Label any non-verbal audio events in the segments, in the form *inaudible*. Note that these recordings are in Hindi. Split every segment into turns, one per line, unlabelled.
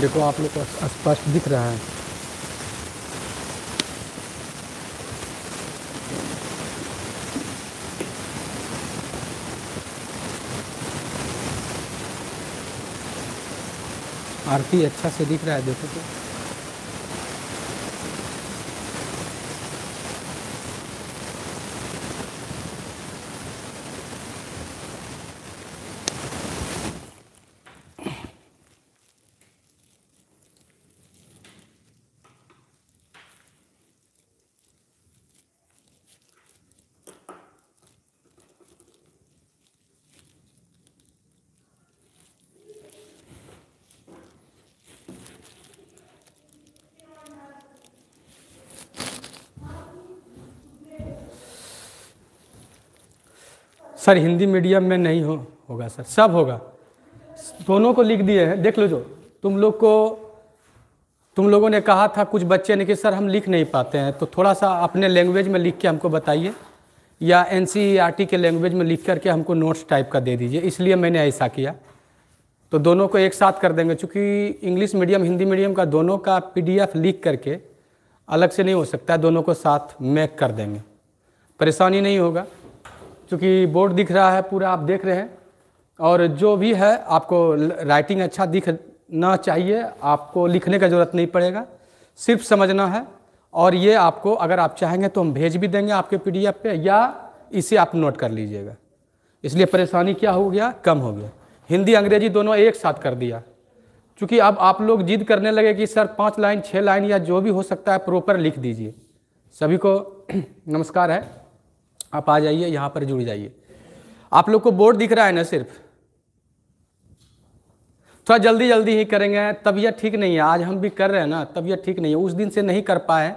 देखो आप लोग को स्पष्ट दिख रहा है आरती अच्छा से दिख रहा है देखो तो सर हिंदी मीडियम में नहीं हो होगा सर सब होगा दोनों को लिख दिए हैं देख लो जो तुम लोग को तुम लोगों ने कहा था कुछ बच्चे ने कि सर हम लिख नहीं पाते हैं तो थोड़ा सा अपने लैंग्वेज में लिख के हमको बताइए या एन e के लैंग्वेज में लिख करके हमको नोट्स टाइप का दे दीजिए इसलिए मैंने ऐसा किया तो दोनों को एक साथ कर देंगे चूँकि इंग्लिश मीडियम हिंदी मीडियम का दोनों का एफ लिख करके अलग से नहीं हो सकता है दोनों को साथ मैक कर देंगे परेशानी नहीं होगा चूँकि बोर्ड दिख रहा है पूरा आप देख रहे हैं और जो भी है आपको राइटिंग अच्छा दिखना चाहिए आपको लिखने का ज़रूरत नहीं पड़ेगा सिर्फ समझना है और ये आपको अगर आप चाहेंगे तो हम भेज भी देंगे आपके पीडीएफ पे या इसे आप नोट कर लीजिएगा इसलिए परेशानी क्या हो गया कम हो गया हिंदी अंग्रेजी दोनों एक साथ कर दिया क्योंकि अब आप लोग जिद करने लगे कि सर पाँच लाइन छः लाइन या जो भी हो सकता है प्रॉपर लिख दीजिए सभी को *clears throat* नमस्कार है आप आ जाइए यहाँ पर जुड़ जाइए आप लोग को बोर्ड दिख रहा है ना सिर्फ थोड़ा जल्दी जल्दी ही करेंगे तबीयत ठीक नहीं है आज हम भी कर रहे हैं ना तबीयत ठीक नहीं है उस दिन से नहीं कर पाए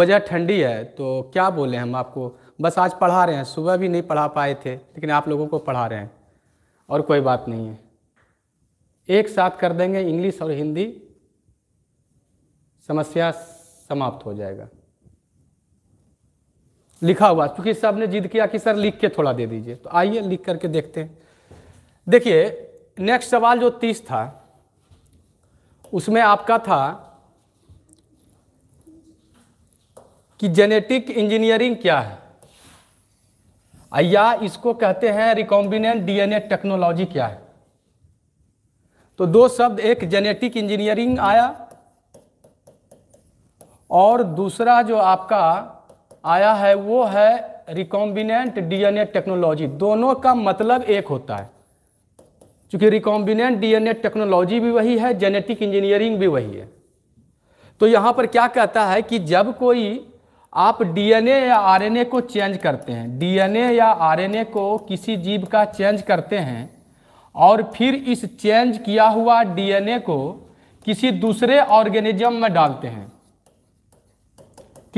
वजह ठंडी है तो क्या बोले हम आपको बस आज पढ़ा रहे हैं सुबह भी नहीं पढ़ा पाए थे लेकिन आप लोगों को पढ़ा रहे हैं और कोई बात नहीं है एक साथ कर देंगे इंग्लिश और हिंदी समस्या समाप्त हो जाएगा लिखा हुआ क्योंकि सब ने जिद किया कि सर लिख के थोड़ा दे दीजिए तो आइए लिख करके देखते हैं देखिए नेक्स्ट सवाल जो तीस था उसमें आपका था कि जेनेटिक इंजीनियरिंग क्या है या इसको कहते हैं रिकॉम्बिनेंट डीएनए टेक्नोलॉजी क्या है तो दो शब्द एक जेनेटिक इंजीनियरिंग आया और दूसरा जो आपका आया है वो है रिकॉम्बिनेंट डीएनए टेक्नोलॉजी दोनों का मतलब एक होता है क्योंकि रिकॉम्बिनेंट डीएनए टेक्नोलॉजी भी वही है जेनेटिक इंजीनियरिंग भी वही है तो यहाँ पर क्या कहता है कि जब कोई आप डीएनए या आरएनए को चेंज करते हैं डीएनए या आरएनए को किसी जीव का चेंज करते हैं और फिर इस चेंज किया हुआ डीएनए को किसी दूसरे ऑर्गेनिज्म में डालते हैं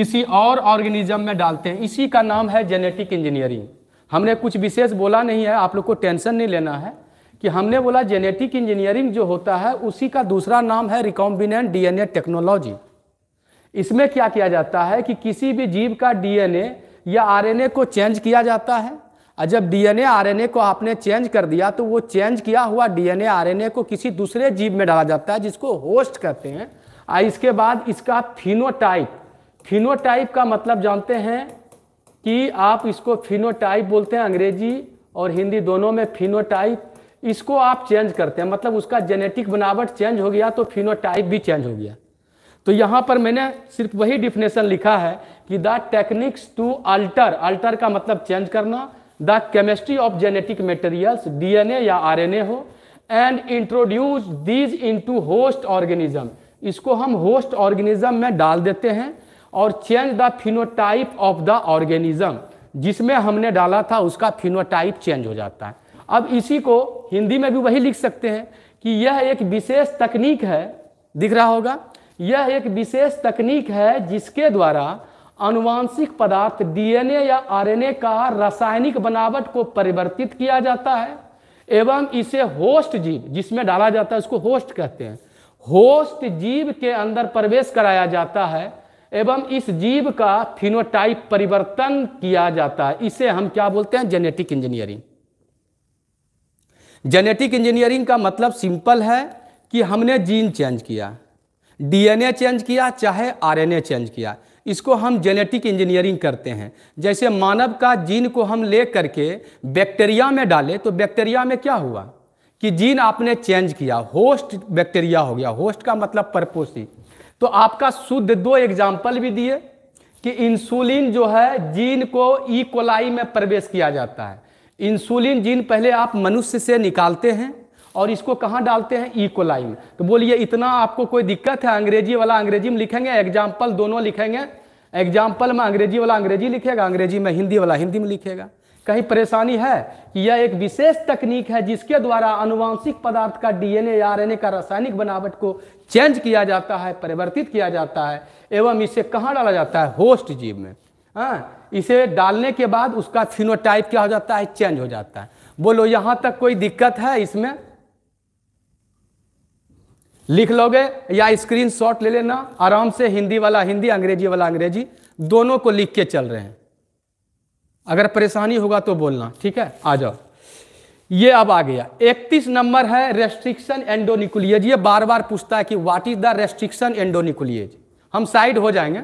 किसी और ऑर्गेनिज्म में डालते हैं इसी का नाम है जेनेटिक इंजीनियरिंग हमने कुछ विशेष बोला नहीं है आप लोग को टेंशन नहीं लेना है कि हमने बोला जेनेटिक इंजीनियरिंग जो होता है उसी का दूसरा नाम है रिकॉम्बिनेंट डीएनए टेक्नोलॉजी इसमें क्या किया जाता है कि किसी भी जीव का डीएनए या आरएनए को चेंज किया जाता है और जब डीएनए आरएनए को आपने चेंज कर दिया तो वो चेंज किया हुआ डीएनए आरएनए को किसी दूसरे जीव में डाला जाता है जिसको होस्ट कहते हैं और इसके बाद इसका फिनोटाइप फिनोटाइप का मतलब जानते हैं कि आप इसको फिनोटाइप बोलते हैं अंग्रेजी और हिंदी दोनों में फिनोटाइप इसको आप चेंज करते हैं मतलब उसका जेनेटिक बनावट चेंज हो गया तो फिनोटाइप भी चेंज हो गया तो यहाँ पर मैंने सिर्फ वही डिफिनेशन लिखा है कि the techniques to alter alter का मतलब चेंज करना the chemistry of genetic materials DNA या आरएनए हो and introduce these into host organism इसको हम होस्ट ऑर्गेनिज्म में डाल देते हैं और change the phenotype of the organism जिसमें हमने डाला था उसका फिनोटाइप चेंज हो जाता है अब इसी को हिंदी में भी वही लिख सकते हैं कि यह एक विशेष तकनीक है दिख रहा होगा यह एक विशेष तकनीक है जिसके द्वारा अनुवांशिक पदार्थ डीएनए या आरएनए का रासायनिक बनावट को परिवर्तित किया जाता है एवं इसे होस्ट जीव जिसमें डाला जाता है उसको होस्ट कहते हैं होस्ट जीव के अंदर प्रवेश कराया जाता है एवं इस जीव का फिनोटाइप परिवर्तन किया जाता है इसे हम क्या बोलते हैं जेनेटिक इंजीनियरिंग जेनेटिक इंजीनियरिंग का मतलब सिंपल है कि हमने जीन चेंज किया डीएनए चेंज किया चाहे आरएनए चेंज किया इसको हम जेनेटिक इंजीनियरिंग करते हैं जैसे मानव का जीन को हम ले करके बैक्टीरिया में डाले तो बैक्टीरिया में क्या हुआ कि जीन आपने चेंज किया होस्ट बैक्टीरिया हो गया होस्ट का मतलब परपोसी तो आपका शुद्ध दो एग्जाम्पल भी दिए कि इंसुलिन जो है जीन को ई e. कोलाई में प्रवेश किया जाता है इंसुलिन जीन पहले आप मनुष्य से निकालते हैं और इसको कहाँ डालते हैं ई e. कोलाई में तो बोलिए इतना आपको कोई दिक्कत है अंग्रेजी वाला अंग्रेजी में लिखेंगे एग्जाम्पल दोनों लिखेंगे एग्जाम्पल में अंग्रेजी वाला अंग्रेजी लिखेगा अंग्रेजी में हिंदी वाला हिंदी में लिखेगा कहीं परेशानी है कि यह एक विशेष तकनीक है जिसके द्वारा अनुवांशिक पदार्थ का डीएनए या आरएनए का रासायनिक बनावट को चेंज किया जाता है परिवर्तित किया जाता है एवं इसे कहाँ डाला जाता है होस्ट जीव में हाँ इसे डालने के बाद उसका फिनोटाइप क्या हो जाता है चेंज हो जाता है बोलो यहां तक कोई दिक्कत है इसमें लिख लोगे या स्क्रीन शॉट ले लेना आराम से हिंदी वाला हिंदी अंग्रेजी वाला अंग्रेजी दोनों को लिख के चल रहे हैं अगर परेशानी होगा तो बोलना ठीक है आ जाओ ये अब आ गया 31 नंबर है रेस्ट्रिक्शन एंडोनिकुलियज ये बार बार पूछता है कि what is the restriction endonuclease हम साइड हो जाएंगे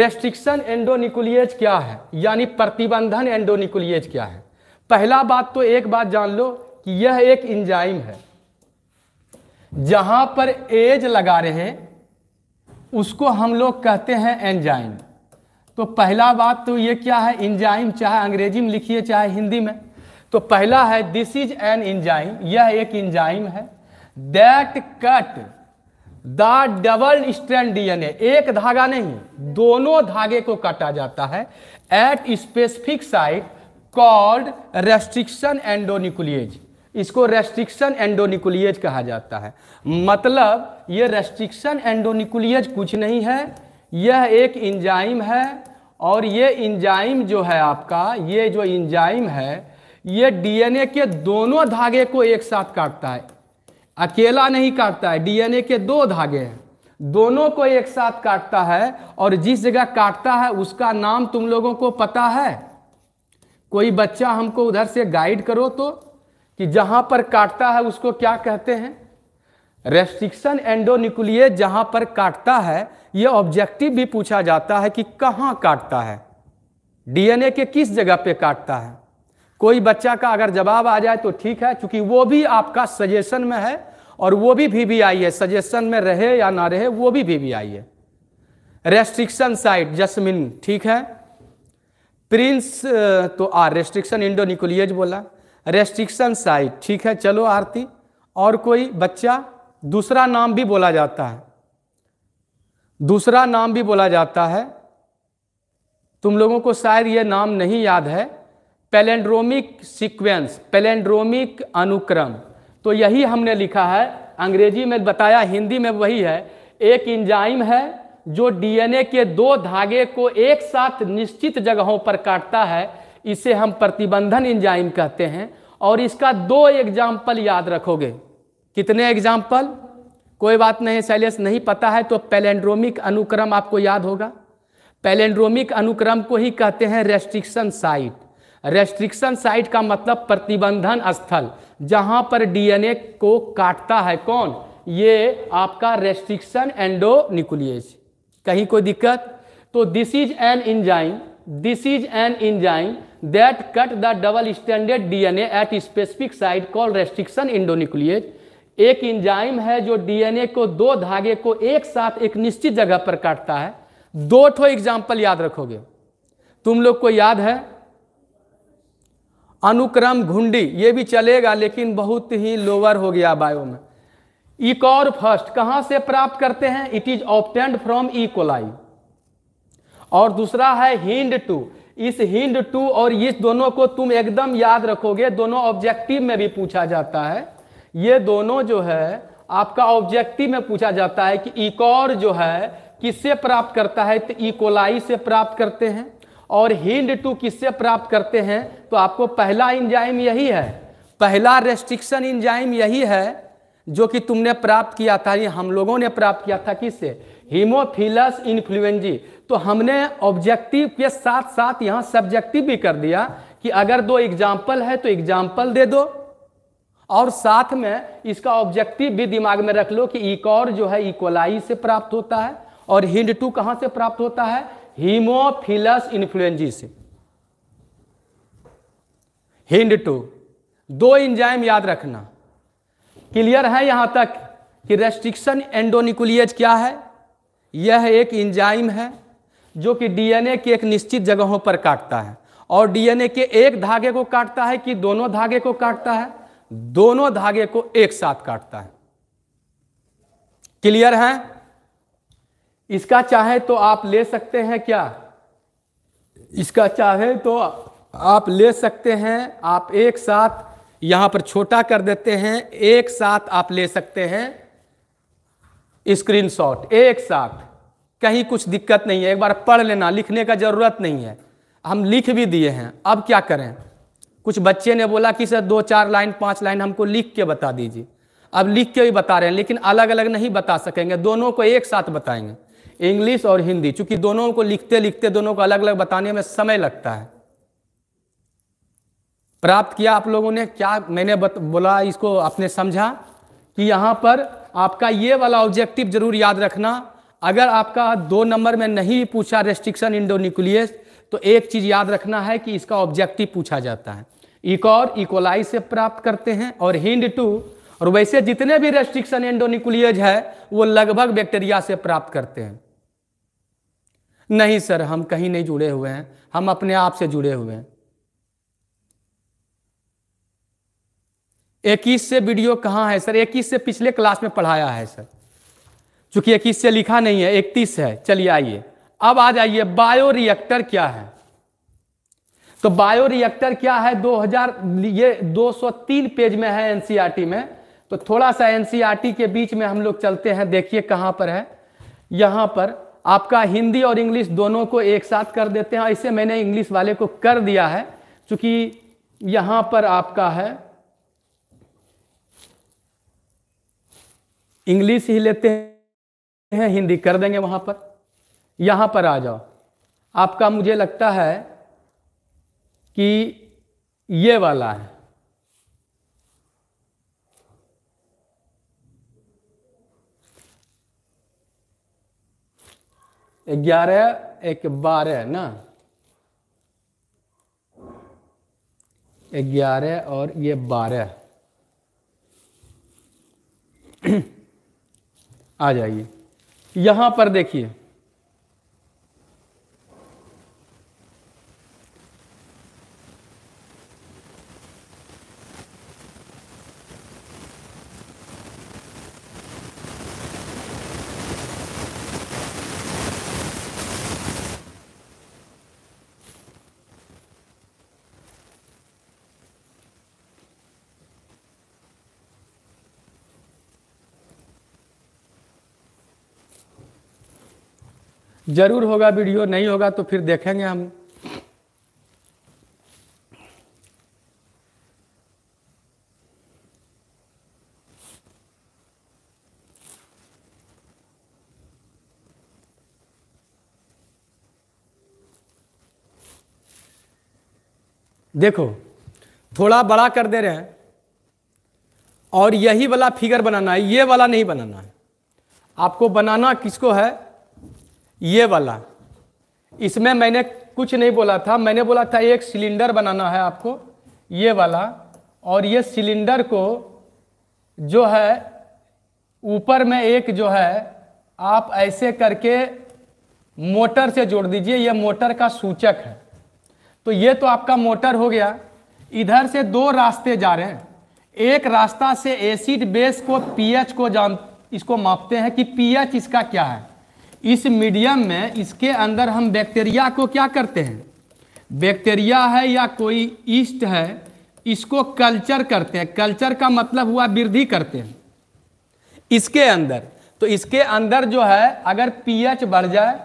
रेस्ट्रिक्शन एंडोनिकुलियज क्या है यानी प्रतिबंधन एंडोनिकुलियज क्या है पहला बात तो एक बात जान लो कि यह एक इंजाइम है जहां पर एज लगा रहे हैं उसको हम लोग कहते हैं एंजाइम तो पहला बात तो ये क्या है इंजाइम चाहे अंग्रेजी में लिखिए चाहे हिंदी में तो पहला है दिस इज एन इंजाइम यह एक इंजाइम है that cut the double strand DNA एक धागा नहीं दोनों धागे को काटा जाता है at specific site called restriction endonuclease इसको रेस्ट्रिक्शन एंडोनिकुलिएज कहा जाता है मतलब यह रेस्ट्रिक्शन एंडोनिकुलिएज कुछ नहीं है यह एक इंजाइम है और ये इंजाइम जो है आपका ये जो इंजाइम है ये डीएनए के दोनों धागे को एक साथ काटता है अकेला नहीं काटता है डीएनए के दो धागे हैं दोनों को एक साथ काटता है और जिस जगह काटता है उसका नाम तुम लोगों को पता है कोई बच्चा हमको उधर से गाइड करो तो कि जहां पर काटता है उसको क्या कहते हैं रेस्ट्रिक्शन एंडोनिकुलियस जहां पर काटता है ये ऑब्जेक्टिव भी पूछा जाता है कि कहां काटता है डीएनए के किस जगह पे काटता है कोई बच्चा का अगर जवाब आ जाए तो ठीक है क्योंकि वो भी आपका सजेशन में है और वो भी वी वी आई है सजेशन में रहे या ना रहे वो भी वी वी आई है रेस्ट्रिक्शन साइट जस्मिन ठीक है प्रिंस तो आर रेस्ट्रिक्शन इंडोनिकुलियज बोला रेस्ट्रिक्शन साइट ठीक है चलो आरती और कोई बच्चा दूसरा नाम भी बोला जाता है दूसरा नाम भी बोला जाता है तुम लोगों को शायद यह नाम नहीं याद है पेलेंड्रोमिक सीक्वेंस पेलेंड्रोमिक अनुक्रम तो यही हमने लिखा है अंग्रेजी में बताया हिंदी में वही है एक इंजाइम है जो डीएनए के दो धागे को एक साथ निश्चित जगहों पर काटता है इसे हम प्रतिबंधन इंजाइम कहते हैं और इसका दो एग्जाम्पल याद रखोगे कितने एग्जाम्पल कोई बात नहीं सैलियस नहीं पता है तो पैलेंड्रोमिक अनुक्रम आपको याद होगा पैलेंड्रोमिक अनुक्रम को ही कहते हैं रेस्ट्रिक्शन साइट रेस्ट्रिक्शन साइट का मतलब प्रतिबंधन स्थल जहां पर डीएनए को काटता है कौन ये आपका रेस्ट्रिक्शन एंडोनिकुलियस कहीं कोई दिक्कत तो this is an enzyme this is an enzyme that cut the double standard DNA at specific site call restriction endonuclease एक इंजाइम है जो डीएनए को दो धागे को एक साथ एक निश्चित जगह पर काटता है दो ठो एग्जाम्पल याद रखोगे तुम लोग को याद है अनुक्रम घुंडी ये भी चलेगा लेकिन बहुत ही लोअर हो गया बायो में इकोर फर्स्ट कहां से प्राप्त करते हैं it is obtained from E coli और दूसरा है हिंड टू इस हिंड टू और इस दोनों को तुम एकदम याद रखोगे दोनों ऑब्जेक्टिव में भी पूछा जाता है ये दोनों जो है आपका ऑब्जेक्टिव में पूछा जाता है कि इकोर जो है किससे प्राप्त करता है तो इकोलाई से प्राप्त करते हैं और हिंड टू किससे प्राप्त करते हैं तो आपको पहला इंजाइम यही है पहला रेस्ट्रिक्शन इंजाइम यही है जो कि तुमने प्राप्त किया था ये हम लोगों ने प्राप्त किया था किससे हीमोफिलस इन्फ्लुएंजी तो हमने ऑब्जेक्टिव के साथ साथ यहाँ सब्जेक्टिव भी कर दिया कि अगर दो एग्जाम्पल है तो एग्जाम्पल दे दो और साथ में इसका ऑब्जेक्टिव भी दिमाग में रख लो कि इकोर जो है इकोलाई से प्राप्त होता है और हिंड टू कहां से प्राप्त होता है हीमोफिलस इन्फ्लुएंजी से हिंड टू दो इंजाइम याद रखना क्लियर है यहां तक कि रेस्ट्रिक्शन एंडोनिकुलियज क्या है यह एक इंजाइम है जो कि डीएनए के एक निश्चित जगहों पर काटता है और डीएनए के एक धागे को काटता है कि दोनों धागे को काटता है दोनों धागे को एक साथ काटता है क्लियर है इसका चाहे तो आप ले सकते हैं क्या इसका चाहे तो आप ले सकते हैं आप एक साथ यहां पर छोटा कर देते हैं एक साथ आप ले सकते हैं स्क्रीनशॉट एक साथ कहीं कुछ दिक्कत नहीं है एक बार पढ़ लेना लिखने का जरूरत नहीं है हम लिख भी दिए हैं अब क्या करें कुछ बच्चे ने बोला कि सर दो चार लाइन पांच लाइन हमको लिख के बता दीजिए अब लिख के भी बता रहे हैं लेकिन अलग अलग नहीं बता सकेंगे दोनों को एक साथ बताएंगे इंग्लिश और हिंदी चूंकि दोनों को लिखते लिखते दोनों को अलग अलग बताने में समय लगता है प्राप्त किया आप लोगों ने क्या मैंने बत, बोला इसको आपने समझा कि यहां पर आपका ये वाला ऑब्जेक्टिव जरूर याद रखना अगर आपका दो नंबर में नहीं पूछा रेस्ट्रिक्शन न्यूक्लियस तो एक चीज याद रखना है कि इसका ऑब्जेक्टिव पूछा जाता है इकॉर इकोलाई से प्राप्त करते हैं और हिंड टू और वैसे जितने भी रेस्ट्रिक्शन एंडोनिकुलियज है वो लगभग बैक्टीरिया से प्राप्त करते हैं नहीं सर हम कहीं नहीं जुड़े हुए हैं हम अपने आप से जुड़े हुए हैं इक्कीस से वीडियो कहाँ है सर इक्कीस से पिछले क्लास में पढ़ाया है सर चूंकि इक्कीस से लिखा नहीं है इकतीस है चलिए आइए अब आ जाइए बायो रिएक्टर क्या है तो बायो रिएक्टर क्या है 2000 ये 203 पेज में है एनसीईआरटी में तो थोड़ा सा एनसीईआरटी के बीच में हम लोग चलते हैं देखिए कहां पर है यहां पर आपका हिंदी और इंग्लिश दोनों को एक साथ कर देते हैं इसे मैंने इंग्लिश वाले को कर दिया है क्योंकि यहां पर आपका है इंग्लिश ही लेते हैं हिंदी कर देंगे वहां पर यहां पर आ जाओ आपका मुझे लगता है कि ये वाला है ग्यारह एक बारह ना ग्यारह और ये बारह *clears throat* आ जाइए यहां पर देखिए जरूर होगा वीडियो नहीं होगा तो फिर देखेंगे हम देखो थोड़ा बड़ा कर दे रहे हैं और यही वाला फिगर बनाना है ये वाला नहीं बनाना है आपको बनाना किसको है ये वाला इसमें मैंने कुछ नहीं बोला था मैंने बोला था एक सिलेंडर बनाना है आपको ये वाला और ये सिलेंडर को जो है ऊपर में एक जो है आप ऐसे करके मोटर से जोड़ दीजिए यह मोटर का सूचक है तो ये तो आपका मोटर हो गया इधर से दो रास्ते जा रहे हैं एक रास्ता से एसिड बेस को पीएच को जान इसको मापते हैं कि पीएच इसका क्या है इस मीडियम में इसके अंदर हम बैक्टीरिया को क्या करते हैं बैक्टीरिया है या कोई ईस्ट है इसको कल्चर करते हैं कल्चर का मतलब हुआ वृद्धि करते हैं इसके अंदर तो इसके अंदर जो है अगर पीएच बढ़ जाए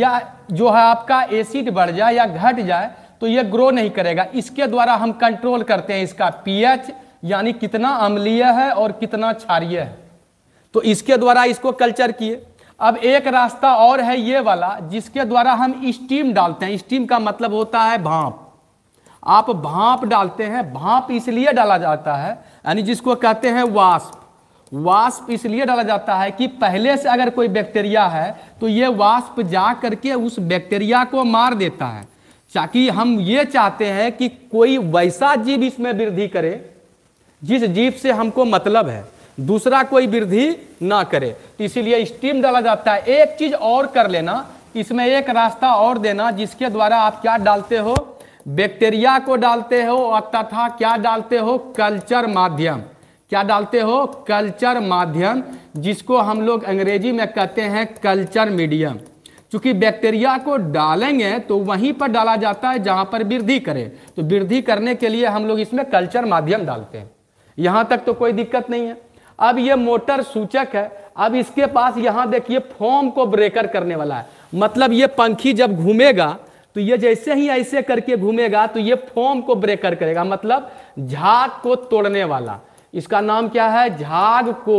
या जो है आपका एसिड बढ़ जाए या घट जाए तो ये ग्रो नहीं करेगा इसके द्वारा हम कंट्रोल करते हैं इसका पीएच यानी कितना अम्लीय है और कितना क्षारिय है तो इसके द्वारा इसको कल्चर किए अब एक रास्ता और है ये वाला जिसके द्वारा हम स्टीम डालते हैं स्टीम का मतलब होता है भाप आप भाप डालते हैं भाप इसलिए डाला जाता है यानी जिसको कहते हैं वास्प वाष्प इसलिए डाला जाता है कि पहले से अगर कोई बैक्टीरिया है तो ये वाष्प जा करके उस बैक्टीरिया को मार देता है ताकि हम ये चाहते हैं कि कोई वैसा जीव इसमें वृद्धि करे जिस जीव से हमको मतलब है दूसरा कोई वृद्धि ना करे तो इसीलिए स्टीम डाला जाता है एक चीज और कर लेना इसमें एक रास्ता और देना जिसके द्वारा आप क्या डालते हो बैक्टीरिया को डालते हो तथा क्या डालते हो कल्चर माध्यम क्या डालते हो कल्चर माध्यम जिसको हम लोग अंग्रेजी में कहते हैं कल्चर मीडियम चूंकि बैक्टीरिया को डालेंगे तो वहीं पर डाला जाता है जहां पर वृद्धि करे तो वृद्धि करने के लिए हम लोग इसमें कल्चर माध्यम डालते हैं यहां तक तो कोई दिक्कत नहीं है अब ये मोटर सूचक है अब इसके पास यहां देखिए फोम को ब्रेकर करने वाला है मतलब ये पंखी जब घूमेगा तो ये जैसे ही ऐसे करके घूमेगा तो ये फोम को ब्रेकर करेगा मतलब झाग को तोड़ने वाला इसका नाम क्या है झाग को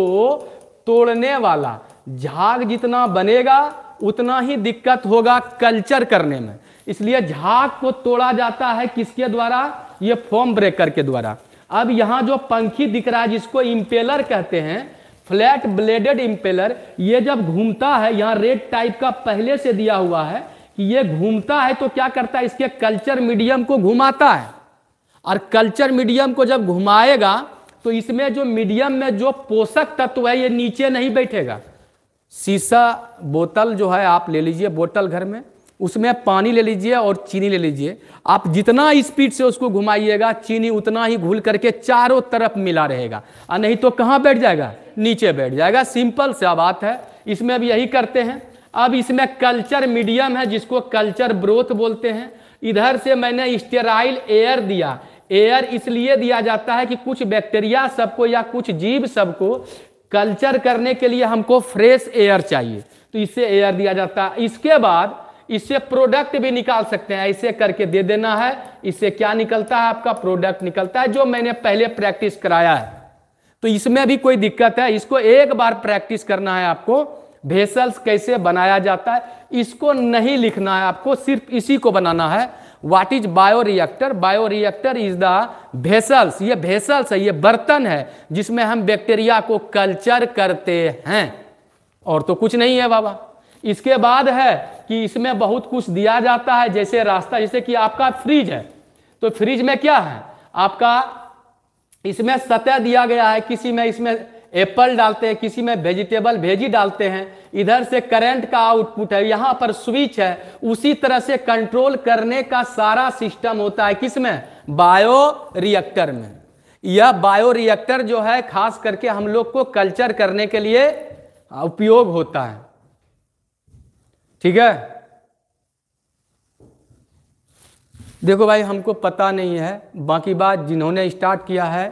तोड़ने वाला झाग जितना बनेगा उतना ही दिक्कत होगा कल्चर करने में इसलिए झाग को तोड़ा जाता है किसके द्वारा ये फोम ब्रेकर के द्वारा अब यहां जो पंखी दिख रहा है जिसको इंपेलर कहते हैं फ्लैट ब्लेडेड इंपेलर ये जब घूमता है यहां रेड टाइप का पहले से दिया हुआ है कि ये घूमता है तो क्या करता है इसके कल्चर मीडियम को घुमाता है और कल्चर मीडियम को जब घुमाएगा तो इसमें जो मीडियम में जो पोषक तत्व है ये नीचे नहीं बैठेगा शीशा बोतल जो है आप ले लीजिए बोतल घर में उसमें आप पानी ले लीजिए और चीनी ले लीजिए आप जितना स्पीड से उसको घुमाइएगा चीनी उतना ही घुल करके चारों तरफ मिला रहेगा और नहीं तो कहाँ बैठ जाएगा नीचे बैठ जाएगा सिंपल सा बात है इसमें अब यही करते हैं अब इसमें कल्चर मीडियम है जिसको कल्चर ब्रोथ बोलते हैं इधर से मैंने स्टेराइल एयर दिया एयर इसलिए दिया जाता है कि कुछ बैक्टीरिया सबको या कुछ जीव सबको कल्चर करने के लिए हमको फ्रेश एयर चाहिए तो इससे एयर दिया जाता है इसके बाद इससे प्रोडक्ट भी निकाल सकते हैं ऐसे करके दे देना है इससे क्या निकलता है आपका प्रोडक्ट निकलता है जो मैंने पहले प्रैक्टिस कराया है तो इसमें भी कोई दिक्कत है इसको एक बार प्रैक्टिस करना है आपको भेसल्स कैसे बनाया जाता है इसको नहीं लिखना है आपको सिर्फ इसी को बनाना है what is bioreactor bioreactor is the vessels ये भेसल्स है ये बर्तन है जिसमें हम बैक्टीरिया को कल्चर करते हैं और तो कुछ नहीं है बाबा इसके बाद है कि इसमें बहुत कुछ दिया जाता है जैसे रास्ता जैसे कि आपका फ्रिज है तो फ्रिज में क्या है आपका इसमें सतह दिया गया है किसी में इसमें एप्पल डालते हैं किसी में वेजिटेबल भेजी डालते हैं इधर से करंट का आउटपुट है यहां पर स्विच है उसी तरह से कंट्रोल करने का सारा सिस्टम होता है किसमें बायो रिएक्टर में यह बायो रिएक्टर जो है खास करके हम लोग को कल्चर करने के लिए उपयोग होता है ठीक है देखो भाई हमको पता नहीं है बाकी बात जिन्होंने स्टार्ट किया है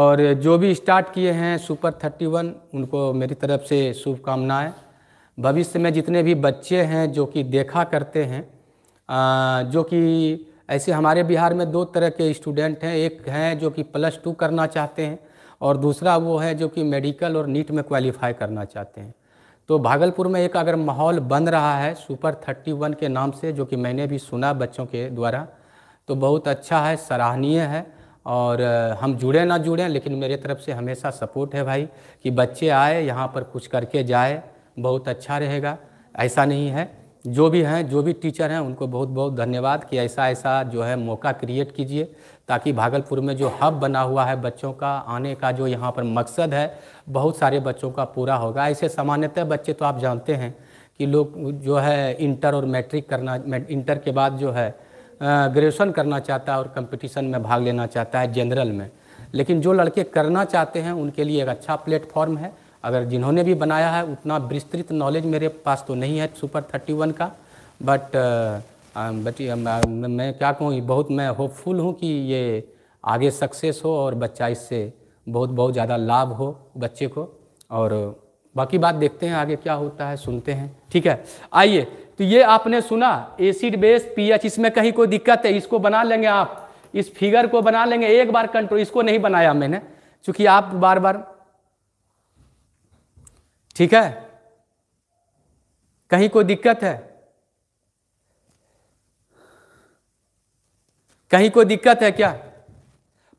और जो भी स्टार्ट किए हैं सुपर थर्टी वन उनको मेरी तरफ से शुभकामनाएँ भविष्य में जितने भी बच्चे हैं जो कि देखा करते हैं जो कि ऐसे हमारे बिहार में दो तरह के स्टूडेंट हैं एक हैं जो कि प्लस टू करना चाहते हैं और दूसरा वो है जो कि मेडिकल और नीट में क्वालिफाई करना चाहते हैं तो भागलपुर में एक अगर माहौल बन रहा है सुपर थर्टी वन के नाम से जो कि मैंने भी सुना बच्चों के द्वारा तो बहुत अच्छा है सराहनीय है और हम जुड़े ना जुड़े लेकिन मेरे तरफ से हमेशा सपोर्ट है भाई कि बच्चे आए यहाँ पर कुछ करके जाए बहुत अच्छा रहेगा ऐसा नहीं है जो भी हैं जो भी टीचर हैं उनको बहुत बहुत धन्यवाद कि ऐसा ऐसा जो है मौका क्रिएट कीजिए ताकि भागलपुर में जो हब बना हुआ है बच्चों का आने का जो यहाँ पर मकसद है बहुत सारे बच्चों का पूरा होगा ऐसे सामान्यतः बच्चे तो आप जानते हैं कि लोग जो है इंटर और मैट्रिक करना इंटर के बाद जो है ग्रेजुएशन करना चाहता है और कंपटीशन में भाग लेना चाहता है जनरल में लेकिन जो लड़के करना चाहते हैं उनके लिए एक अच्छा प्लेटफॉर्म है अगर जिन्होंने भी बनाया है उतना विस्तृत नॉलेज मेरे पास तो नहीं है सुपर थर्टी वन का बट बच्ची मैं क्या कहूँ बहुत मैं होपफुल हूँ कि ये आगे सक्सेस हो और बच्चा इससे बहुत बहुत ज़्यादा लाभ हो बच्चे को और बाकी बात देखते हैं आगे क्या होता है सुनते हैं ठीक है आइए तो ये आपने सुना एसिड बेस पीएच इसमें कहीं कोई दिक्कत है इसको बना लेंगे आप इस फिगर को बना लेंगे एक बार कंट्रोल इसको नहीं बनाया मैंने चूंकि आप बार बार ठीक है कहीं कोई दिक्कत है कहीं कोई दिक्कत है क्या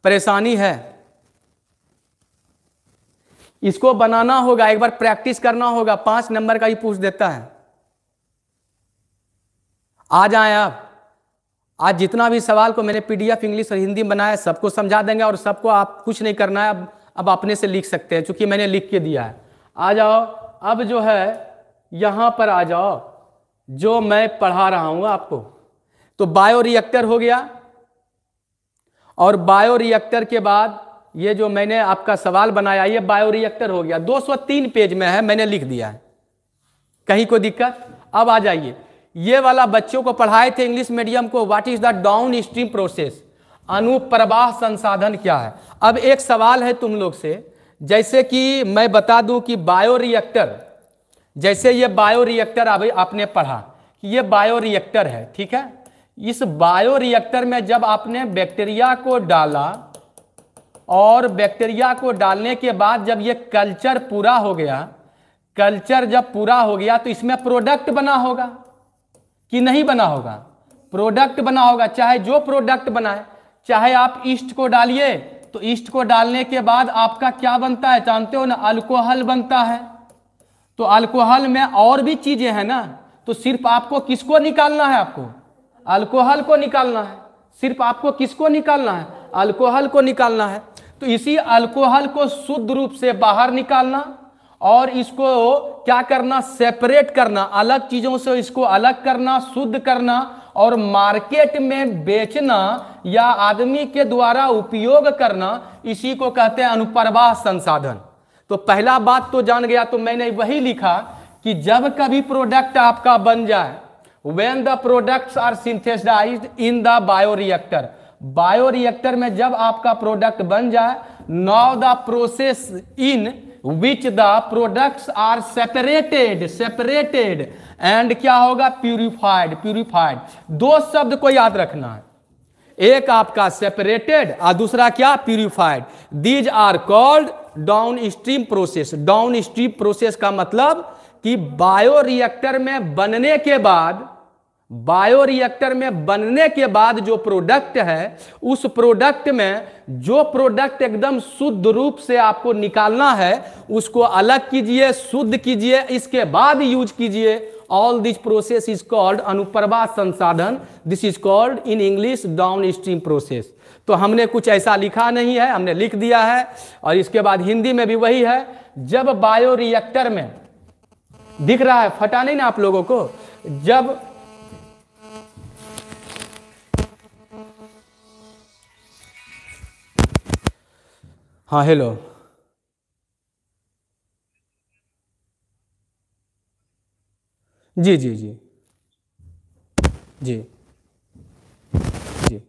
परेशानी है इसको बनाना होगा एक बार प्रैक्टिस करना होगा पांच नंबर का ही पूछ देता है आ जाए आप आज जितना भी सवाल को मैंने पीडीएफ इंग्लिश और हिंदी में बनाया सबको समझा देंगे और सबको आप कुछ नहीं करना है अब अब अपने से लिख सकते हैं क्योंकि मैंने लिख के दिया है आ जाओ अब जो है यहां पर आ जाओ जो मैं पढ़ा रहा हूं आपको तो बायो रिएक्टर हो गया और बायोरिएक्टर के बाद ये जो मैंने आपका सवाल बनाया ये बायोरिएक्टर हो गया 203 पेज में है मैंने लिख दिया है कहीं कोई दिक्कत अब आ जाइए ये वाला बच्चों को पढ़ाए थे इंग्लिश मीडियम को what is the downstream process अनुप्रवाह संसाधन क्या है अब एक सवाल है तुम लोग से जैसे कि मैं बता दूं कि बायोरिएक्टर जैसे ये बायोरिएक्टर अभी आपने पढ़ा कि ये बायोरिएक्टर है ठीक है इस बायोरिएक्टर में जब आपने बैक्टीरिया को डाला और बैक्टीरिया को डालने के बाद जब ये कल्चर पूरा हो गया कल्चर जब पूरा हो गया तो इसमें प्रोडक्ट बना होगा कि नहीं बना होगा प्रोडक्ट बना होगा चाहे जो प्रोडक्ट बनाए चाहे आप ईस्ट को डालिए तो ईस्ट को डालने के बाद आपका क्या बनता है जानते हो ना अल्कोहल बनता है तो अल्कोहल में और भी चीजें हैं ना तो सिर्फ आपको किसको निकालना है आपको अल्कोहल को निकालना है सिर्फ आपको किसको निकालना है अल्कोहल को निकालना है तो इसी अल्कोहल को शुद्ध रूप से बाहर निकालना और इसको क्या करना सेपरेट करना अलग चीजों से इसको अलग करना शुद्ध करना और मार्केट में बेचना या आदमी के द्वारा उपयोग करना इसी को कहते हैं अनुप्रवाह संसाधन तो पहला बात तो जान गया तो मैंने वही लिखा कि जब कभी प्रोडक्ट आपका बन जाए when the product are synthesize in the bioreactor में जब आपका प्रोडक्ट बन जाए now the process in which the products are separated separated and क्या होगा प्यूरिफाइड प्यूरिफाइड दो शब्द को याद रखना है एक आपका सेपरेटेड और दूसरा क्या purified these are called downstream process downstream process का मतलब कि बायो रिएक्टर में बनने के बाद बायोरिएक्टर में बनने के बाद जो प्रोडक्ट है उस प्रोडक्ट में जो प्रोडक्ट एकदम शुद्ध रूप से आपको निकालना है उसको अलग कीजिए शुद्ध कीजिए इसके बाद यूज कीजिए all this process is called अनुप्रवा संसाधन this is called in English downstream process तो हमने कुछ ऐसा लिखा नहीं है हमने लिख दिया है और इसके बाद हिंदी में भी वही है जब रिएक्टर में दिख रहा है फटा नहीं ना आप लोगों को जब हाँ हेलो जी जी जी जी जी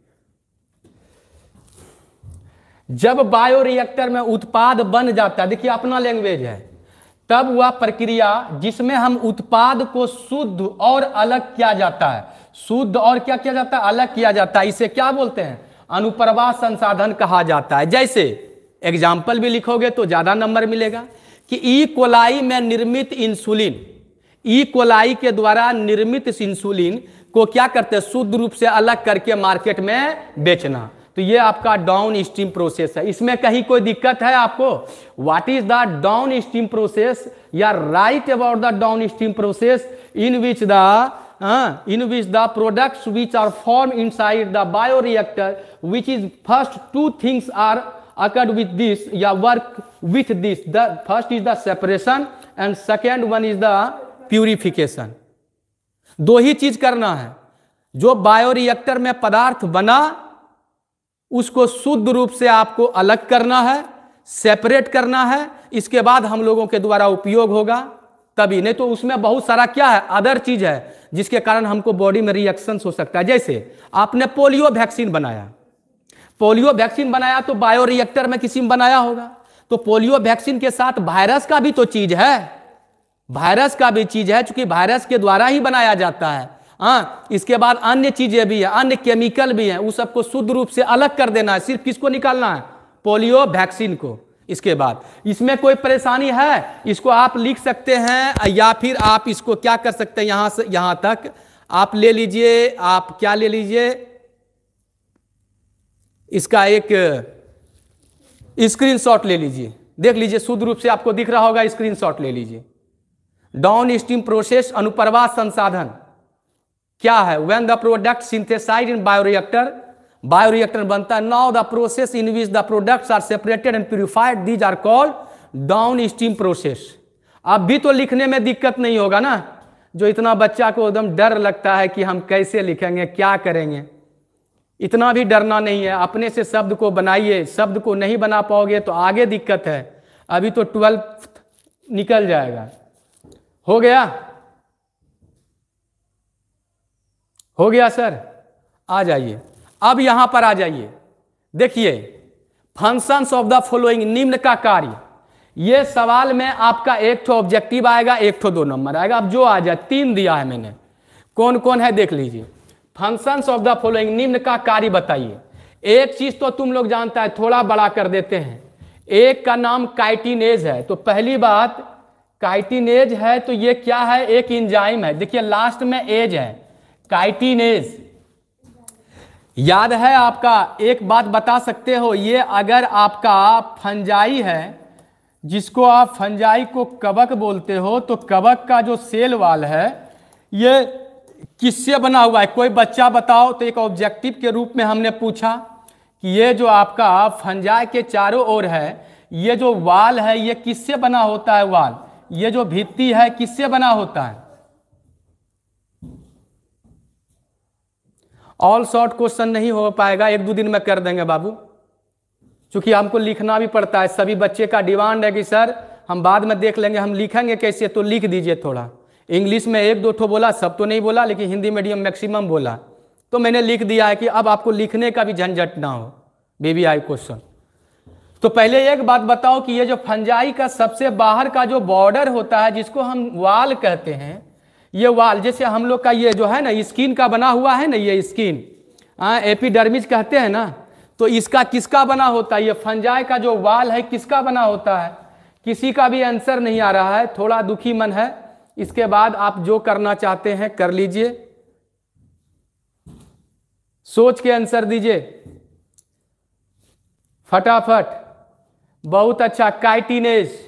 जब बायोरिएक्टर में उत्पाद बन जाता है देखिए अपना लैंग्वेज है तब वह प्रक्रिया जिसमें हम उत्पाद को शुद्ध और अलग किया जाता है शुद्ध और क्या किया जाता है अलग किया जाता है इसे क्या बोलते हैं अनुप्रवाह संसाधन कहा जाता है जैसे एग्जाम्पल भी लिखोगे तो ज़्यादा नंबर मिलेगा कि ई e. कोलाई में निर्मित इंसुलिन ई कोलाई के द्वारा निर्मित इंसुलिन को क्या करते हैं शुद्ध रूप से अलग करके मार्केट में बेचना तो ये आपका डाउन स्ट्रीम प्रोसेस है इसमें कहीं कोई दिक्कत है आपको what is the downstream process या write about the downstream process in which the in which the the which are form formed the bioreactor which is first two things are occurred with this yeah work with this the first is the separation and second one is the purification दो ही चीज करना है जो बायोरिएक्टर में पदार्थ बना उसको शुद्ध रूप से आपको अलग करना है सेपरेट करना है इसके बाद हम लोगों के द्वारा उपयोग होगा तभी नहीं तो उसमें बहुत सारा क्या है अदर चीज है जिसके कारण हमको बॉडी में रिएक्शन हो सकता है जैसे आपने पोलियो वैक्सीन बनाया पोलियो वैक्सीन बनाया तो बायो रिएक्टर में किसी में बनाया होगा तो पोलियो वैक्सीन के साथ वायरस का भी तो चीज है वायरस का भी चीज है चूंकि वायरस के द्वारा ही बनाया जाता है आ, हाँ, इसके बाद अन्य चीजें भी है अन्य केमिकल भी है उस सबको शुद्ध रूप से अलग कर देना है सिर्फ किसको निकालना है पोलियो वैक्सीन को इसके बाद इसमें कोई परेशानी है इसको आप लिख सकते हैं या फिर आप इसको क्या कर सकते हैं यहां से यहां तक आप ले लीजिए आप क्या ले लीजिए इसका एक स्क्रीनशॉट ले लीजिए देख लीजिए शुद्ध रूप से आपको दिख रहा होगा स्क्रीनशॉट ले लीजिए डाउन स्टीम प्रोसेस अनुप्रवास संसाधन क्या है when the product synthesized in bioreactor bioreactor बनता है now the process in which the products are separated and purified these are called downstream process अब भी तो लिखने में दिक्कत नहीं होगा ना जो इतना बच्चा को एकदम डर लगता है कि हम कैसे लिखेंगे क्या करेंगे इतना भी डरना नहीं है अपने से शब्द को बनाइए शब्द को नहीं बना पाओगे तो आगे दिक्कत है अभी तो ट्वेल्थ निकल जाएगा हो गया हो गया सर आ जाइए अब यहां पर आ जाइए देखिए फंक्शंस ऑफ द फॉलोइंग निम्न का कार्य ये सवाल में आपका एक ठो ऑब्जेक्टिव आएगा एक ठो दो नंबर आएगा अब जो आ जाए तीन दिया है मैंने कौन कौन है देख लीजिए फंक्शन ऑफ द फॉलोइंग निम्न का कार्य बताइए एक चीज तो तुम लोग जानता है थोड़ा बड़ा कर देते हैं एक का नाम काइटिनेज है तो पहली बात काइटिनेज है तो ये क्या है एक इंजाइम है देखिए लास्ट में एज है काइटिनेज याद है आपका एक बात बता सकते हो ये अगर आपका फंजाई है जिसको आप फंजाई को कवक बोलते हो तो कवक का जो सेल वाल है ये किससे बना हुआ है कोई बच्चा बताओ तो एक ऑब्जेक्टिव के रूप में हमने पूछा कि ये जो आपका फंजाय के चारों ओर है ये जो वाल है ये किससे बना होता है वाल ये जो भित्ति है किससे बना होता है ऑल शॉर्ट क्वेश्चन नहीं हो पाएगा एक दो दिन में कर देंगे बाबू चूंकि हमको लिखना भी पड़ता है सभी बच्चे का डिमांड है कि सर हम बाद में देख लेंगे हम लिखेंगे कैसे तो लिख दीजिए थोड़ा इंग्लिश में एक दो ठो बोला सब तो नहीं बोला लेकिन हिंदी मीडियम मैक्सिमम बोला तो मैंने लिख दिया है कि अब आपको लिखने का भी झंझट ना हो बेबी आई क्वेश्चन तो पहले एक बात बताओ कि ये जो फंजाई का सबसे बाहर का जो बॉर्डर होता है जिसको हम वाल कहते हैं ये वाल जैसे हम लोग का ये जो है ना स्किन का बना हुआ है ना ये स्किन हाँ कहते हैं ना तो इसका किसका बना होता है ये फंजाई का जो वाल है किसका बना होता है किसी का भी आंसर नहीं आ रहा है थोड़ा दुखी मन है इसके बाद आप जो करना चाहते हैं कर लीजिए सोच के आंसर दीजिए फटाफट बहुत अच्छा काइटिनेज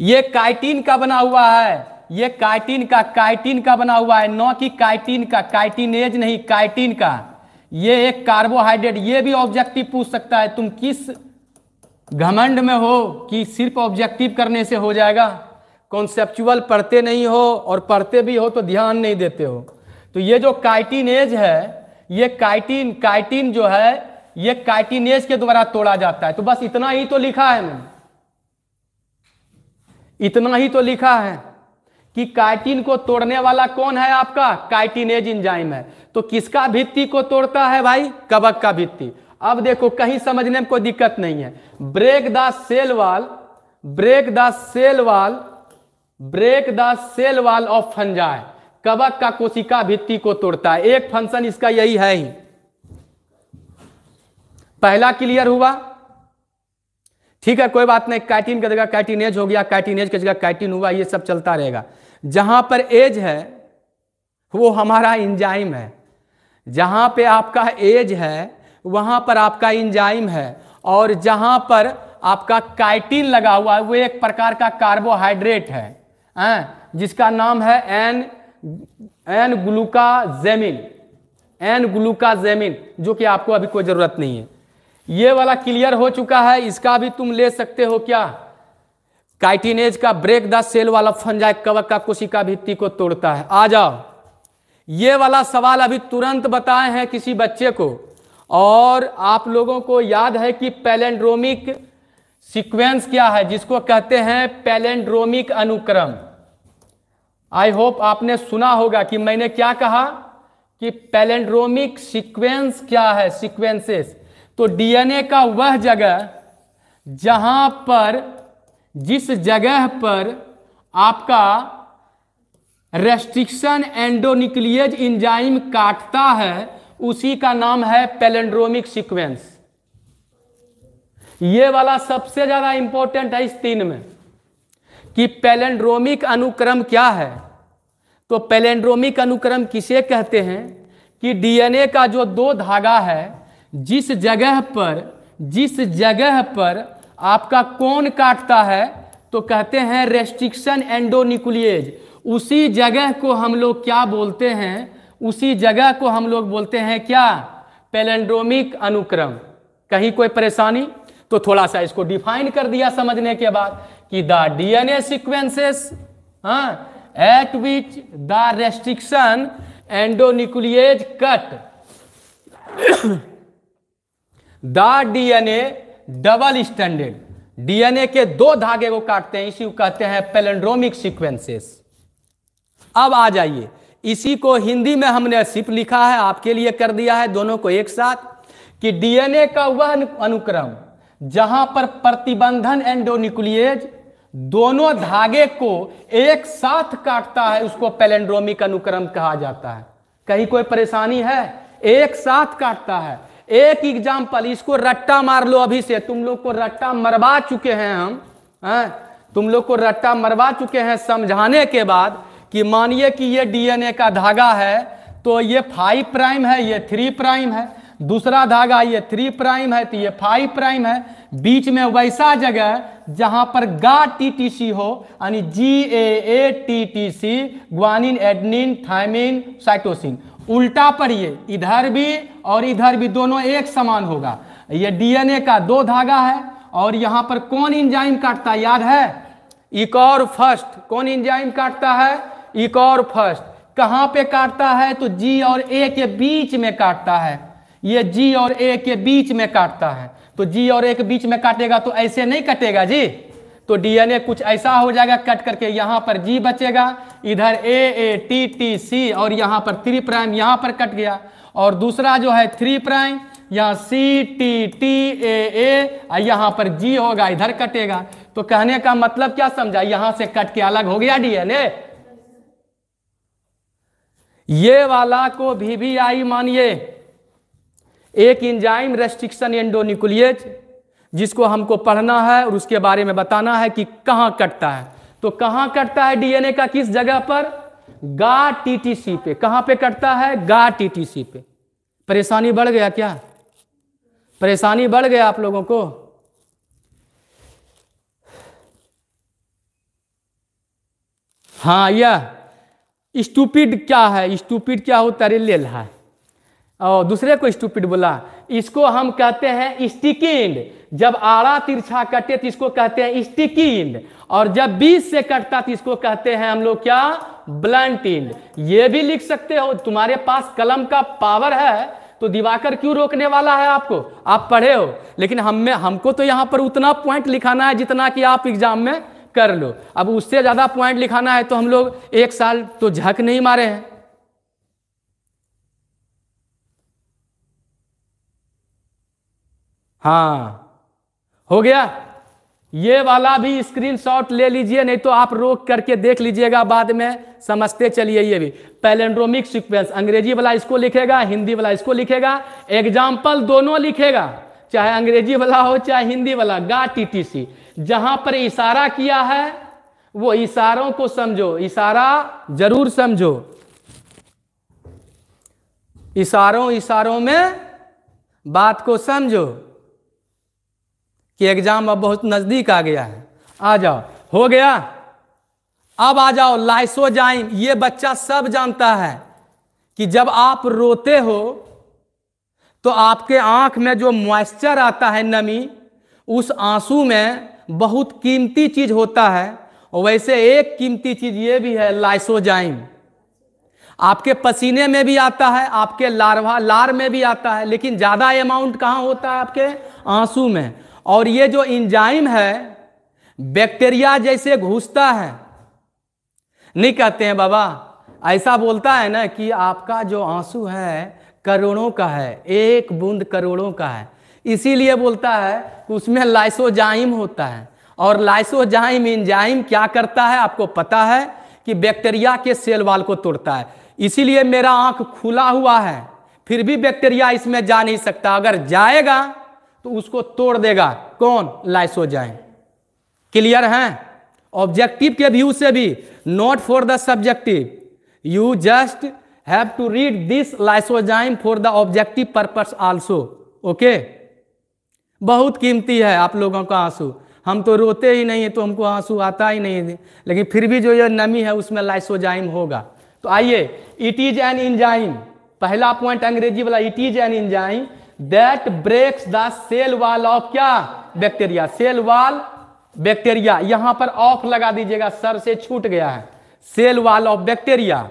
ये काइटिन का बना हुआ है ये काइटिन का काइटिन का बना हुआ है न कि काइटिन का काइटिनेज नहीं काइटिन का ये एक कार्बोहाइड्रेट ये भी ऑब्जेक्टिव पूछ सकता है तुम किस घमंड में हो कि सिर्फ ऑब्जेक्टिव करने से हो जाएगा कॉन्सेप्चुअल पढ़ते नहीं हो और पढ़ते भी हो तो ध्यान नहीं देते हो तो ये जो काइटिनेज है ये काइटिन काइटिन जो है ये काइटिनेज के द्वारा तोड़ा जाता है तो बस इतना ही तो लिखा है मैंने इतना ही तो लिखा है कि काइटिन को तोड़ने वाला कौन है आपका काइटिनेज इंजाइम है तो किसका भित्ति को तोड़ता है भाई कबक का भित्ति अब देखो कहीं समझने में कोई दिक्कत नहीं है break the cell wall break the cell wall break the cell wall of fungi कवक का कोशिका भित्ति को तोड़ता है एक फंक्शन इसका यही है ही पहला क्लियर हुआ ठीक है कोई बात नहीं कैटिन का जगह कैटिनेज हो गया कैटिनेज की जगह कैटिन हुआ ये सब चलता रहेगा जहां पर एज है वो हमारा इंजाइम है जहां पे आपका एज है वहां पर आपका इंजाइम है और जहां पर आपका काइटिन लगा हुआ है वो एक प्रकार का कार्बोहाइड्रेट है हैं जिसका नाम है N N glucosamine N glucosamine जो कि आपको अभी कोई ज़रूरत नहीं है ये वाला क्लियर हो चुका है इसका भी तुम ले सकते हो क्या काइटिनेज का ब्रेक द सेल वाला फंजा कवक का कोशिका भित्ति को तोड़ता है आ जाओ ये वाला सवाल अभी तुरंत बताए हैं किसी बच्चे को और आप लोगों को याद है कि पैलेंड्रोमिक सीक्वेंस क्या है जिसको कहते हैं पैलेंड्रोमिक अनुक्रम आई होप आपने सुना होगा कि मैंने क्या कहा कि पैलेंड्रोमिक सीक्वेंस क्या है सीक्वेंसेस तो डीएनए का वह जगह जहां पर जिस जगह पर आपका रेस्ट्रिक्शन एंडोनिक्लियज इंजाइम काटता है उसी का नाम है पेलेंड्रोमिक सीक्वेंस ये वाला सबसे ज्यादा इंपॉर्टेंट है इस तीन में कि पैलेंड्रोमिक अनुक्रम क्या है तो पैलेंड्रोमिक अनुक्रम किसे कहते हैं कि डीएनए का जो दो धागा है जिस जगह पर जिस जगह पर आपका कौन काटता है तो कहते हैं रेस्ट्रिक्शन एंडोनिकुलिएज उसी जगह को हम लोग क्या बोलते हैं उसी जगह को हम लोग बोलते हैं क्या पेलेंड्रोमिक अनुक्रम कहीं कोई परेशानी तो थोड़ा सा इसको डिफाइन कर दिया समझने के बाद कि the DNA sequences at which the restriction endonuclease cut the DNA double standard DNA के दो धागे को काटते हैं इसी को कहते हैं पेलेंड्रोमिक सीक्वेंसेस अब आ जाइए इसी को हिंदी में हमने सिप लिखा है आपके लिए कर दिया है दोनों को एक साथ कि डीएनए का वह अनुक्रम जहां पर प्रतिबंधन एंडोन्यूक्लिएज दोनों धागे को एक साथ काटता है उसको पेलेंड्रोमिक अनुक्रम कहा जाता है कहीं कोई परेशानी है एक साथ काटता है एक एग्जाम्पल इसको रट्टा मार लो अभी से तुम लोग को रट्टा मरवा चुके हैं हम हैं तुम लोग को रट्टा मरवा चुके हैं समझाने के बाद कि मानिए कि ये डीएनए का धागा है तो ये फाइव प्राइम है ये थ्री प्राइम है दूसरा धागा ये थ्री प्राइम है तो ये फाइव प्राइम है बीच में वैसा जगह जहां पर गा टी टी सी हो यानी G A A T T C guanine adenine thymine cytosine उल्टा पर ये इधर भी और इधर भी दोनों एक समान होगा ये डीएनए का दो धागा है और यहां पर कौन इंजाइम काटता याद है और फर्स्ट कौन इंजाइम काटता है और फर्स्ट कहां पे काटता है तो जी और ए के बीच में काटता है ये जी और ए के बीच में काटता है तो जी और ए के बीच में काटेगा तो ऐसे नहीं कटेगा जी तो डीएनए कुछ ऐसा हो जाएगा कट करके यहां पर जी बचेगा इधर ए ए टी टी सी और यहां पर थ्री प्राइम यहां पर कट गया और दूसरा जो है थ्री प्राइम यहां सी टी टी ए ए यहां पर जी होगा इधर कटेगा तो कहने का मतलब क्या समझा यहां से कट के अलग हो गया डीएनए ये वाला को भी, भी आई मानिए एक इंजाइम रेस्ट्रिक्शन एंडोनिकुलिएज जिसको हमको पढ़ना है और उसके बारे में बताना है कि कहां कटता है तो कहां कटता है डीएनए का किस जगह पर गा टीटीसी पे कहां पे कटता है गा टीटीसी पे परेशानी बढ़ गया क्या परेशानी बढ़ गया आप लोगों को हाँ यह स्टूपिड क्या है स्टूपिड क्या होता है है और दूसरे को स्टूपिड बोला इसको हम कहते हैं स्टिकिंड जब आड़ा तिरछा कटे तो इसको कहते हैं स्टिकिंड और जब बीस से कटता तो इसको कहते हैं हम लोग क्या ब्लंट इंड ये भी लिख सकते हो तुम्हारे पास कलम का पावर है तो दिवाकर क्यों रोकने वाला है आपको आप पढ़े हो लेकिन हम में हमको तो यहाँ पर उतना पॉइंट लिखाना है जितना कि आप एग्जाम में कर लो अब उससे ज़्यादा पॉइंट लिखाना है तो हम लोग एक साल तो झक नहीं मारे हैं हाँ हो गया ये वाला भी स्क्रीनशॉट ले लीजिए नहीं तो आप रोक करके देख लीजिएगा बाद में समझते चलिए ये भी पैलेंड्रोमिक सीक्वेंस अंग्रेजी वाला इसको लिखेगा हिंदी वाला इसको लिखेगा एग्जाम्पल दोनों लिखेगा चाहे अंग्रेजी वाला हो चाहे हिंदी वाला गा टी टी सी जहां पर इशारा किया है वो इशारों को समझो इशारा जरूर समझो इशारों इशारों में बात को समझो कि एग्ज़ाम अब बहुत नज़दीक आ गया है आ जाओ हो गया अब आ जाओ लाइसो जाइम ये बच्चा सब जानता है कि जब आप रोते हो तो आपके आंख में जो मॉइस्चर आता है नमी उस आंसू में बहुत कीमती चीज़ होता है और वैसे एक कीमती चीज़ ये भी है लाइसोजाइम आपके पसीने में भी आता है आपके लार्वा लार में भी आता है लेकिन ज़्यादा अमाउंट कहाँ होता है आपके आंसू में और ये जो इंजाइम है बैक्टीरिया जैसे घुसता है नहीं कहते हैं बाबा ऐसा बोलता है ना कि आपका जो आंसू है करोड़ों का है एक बूंद करोड़ों का है इसीलिए बोलता है कि उसमें लाइसोजाइम होता है और लाइसोजाइम इंजाइम क्या करता है आपको पता है कि बैक्टीरिया के सेल वाल को तोड़ता है इसीलिए मेरा आंख खुला हुआ है फिर भी बैक्टीरिया इसमें जा नहीं सकता अगर जाएगा तो उसको तोड़ देगा कौन लाइसोजाइम क्लियर है ऑब्जेक्टिव के व्यू से भी not for the subjective you just have to read this lysozyme for the objective purpose also okay बहुत कीमती है आप लोगों का आंसू हम तो रोते ही नहीं है तो हमको आंसू आता ही नहीं लेकिन फिर भी जो ये नमी है उसमें लाइसोजाइम होगा तो आइए इट इज एन इंजाइम पहला पॉइंट अंग्रेजी वाला it is an enzyme that breaks the cell wall of क्या बैक्टीरिया सेल वाल बैक्टीरिया यहां पर ऑफ लगा दीजिएगा सर से छूट गया है सेल वाल ऑफ बैक्टीरिया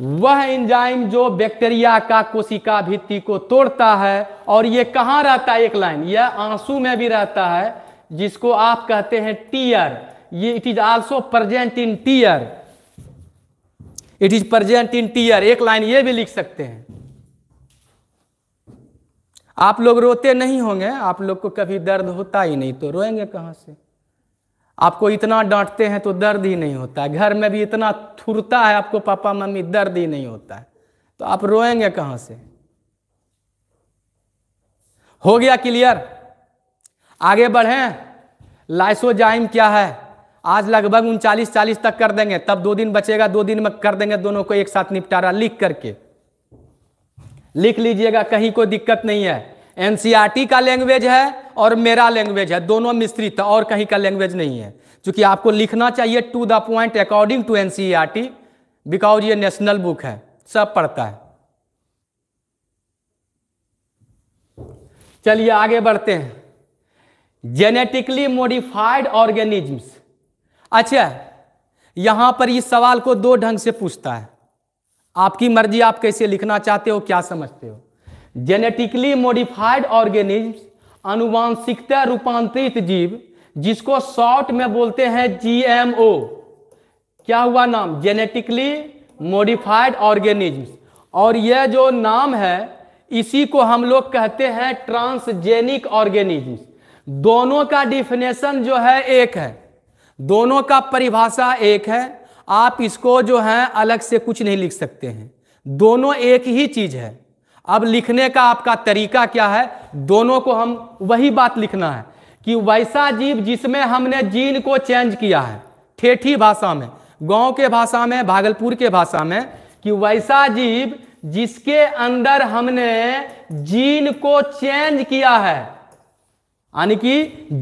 वह एंजाइम जो बैक्टीरिया का कोशिका भित्ति को तोड़ता है और यह कहां रहता है एक लाइन यह आंसू में भी रहता है जिसको आप कहते हैं टीयर ये it is also present in tear it is present in tear एक लाइन ये भी लिख सकते हैं आप लोग रोते नहीं होंगे आप लोग को कभी दर्द होता ही नहीं तो रोएंगे कहाँ से आपको इतना डांटते हैं तो दर्द ही नहीं होता है घर में भी इतना थुरता है आपको पापा मम्मी दर्द ही नहीं होता है तो आप रोएंगे कहाँ से हो गया क्लियर आगे बढ़ें लाइसोजाइम क्या है आज लगभग उनचालीस चालीस तक कर देंगे तब दो दिन बचेगा दो दिन में कर देंगे दोनों को एक साथ निपटारा लिख करके लिख लीजिएगा कहीं कोई दिक्कत नहीं है एनसीईआरटी e का लैंग्वेज है और मेरा लैंग्वेज है दोनों मिश्रित और कहीं का लैंग्वेज नहीं है क्योंकि आपको लिखना चाहिए to the point according to NCERT because ये नेशनल बुक है सब पढ़ता है चलिए आगे बढ़ते हैं जेनेटिकली मॉडिफाइड ऑर्गेनिजम्स अच्छा यहां पर इस सवाल को दो ढंग से पूछता है आपकी मर्जी आप कैसे लिखना चाहते हो क्या समझते हो जेनेटिकली मॉडिफाइड ऑर्गेनिज्म अनुवांशिकता रूपांतरित जीव जिसको शॉर्ट में बोलते हैं जीएमओ क्या हुआ नाम जेनेटिकली मॉडिफाइड ऑर्गेनिज्म और यह जो नाम है इसी को हम लोग कहते हैं ट्रांसजेनिक ऑर्गेनिज्म दोनों का डिफिनेशन जो है एक है दोनों का परिभाषा एक है आप इसको जो है अलग से कुछ नहीं लिख सकते हैं दोनों एक ही चीज है अब लिखने का आपका तरीका क्या है दोनों को हम वही बात लिखना है कि वैसा जीव जिसमें हमने जीन को चेंज किया है ठेठी भाषा में गांव के भाषा में भागलपुर के भाषा में कि वैसा जीव जिसके अंदर हमने जीन को चेंज किया है यानी कि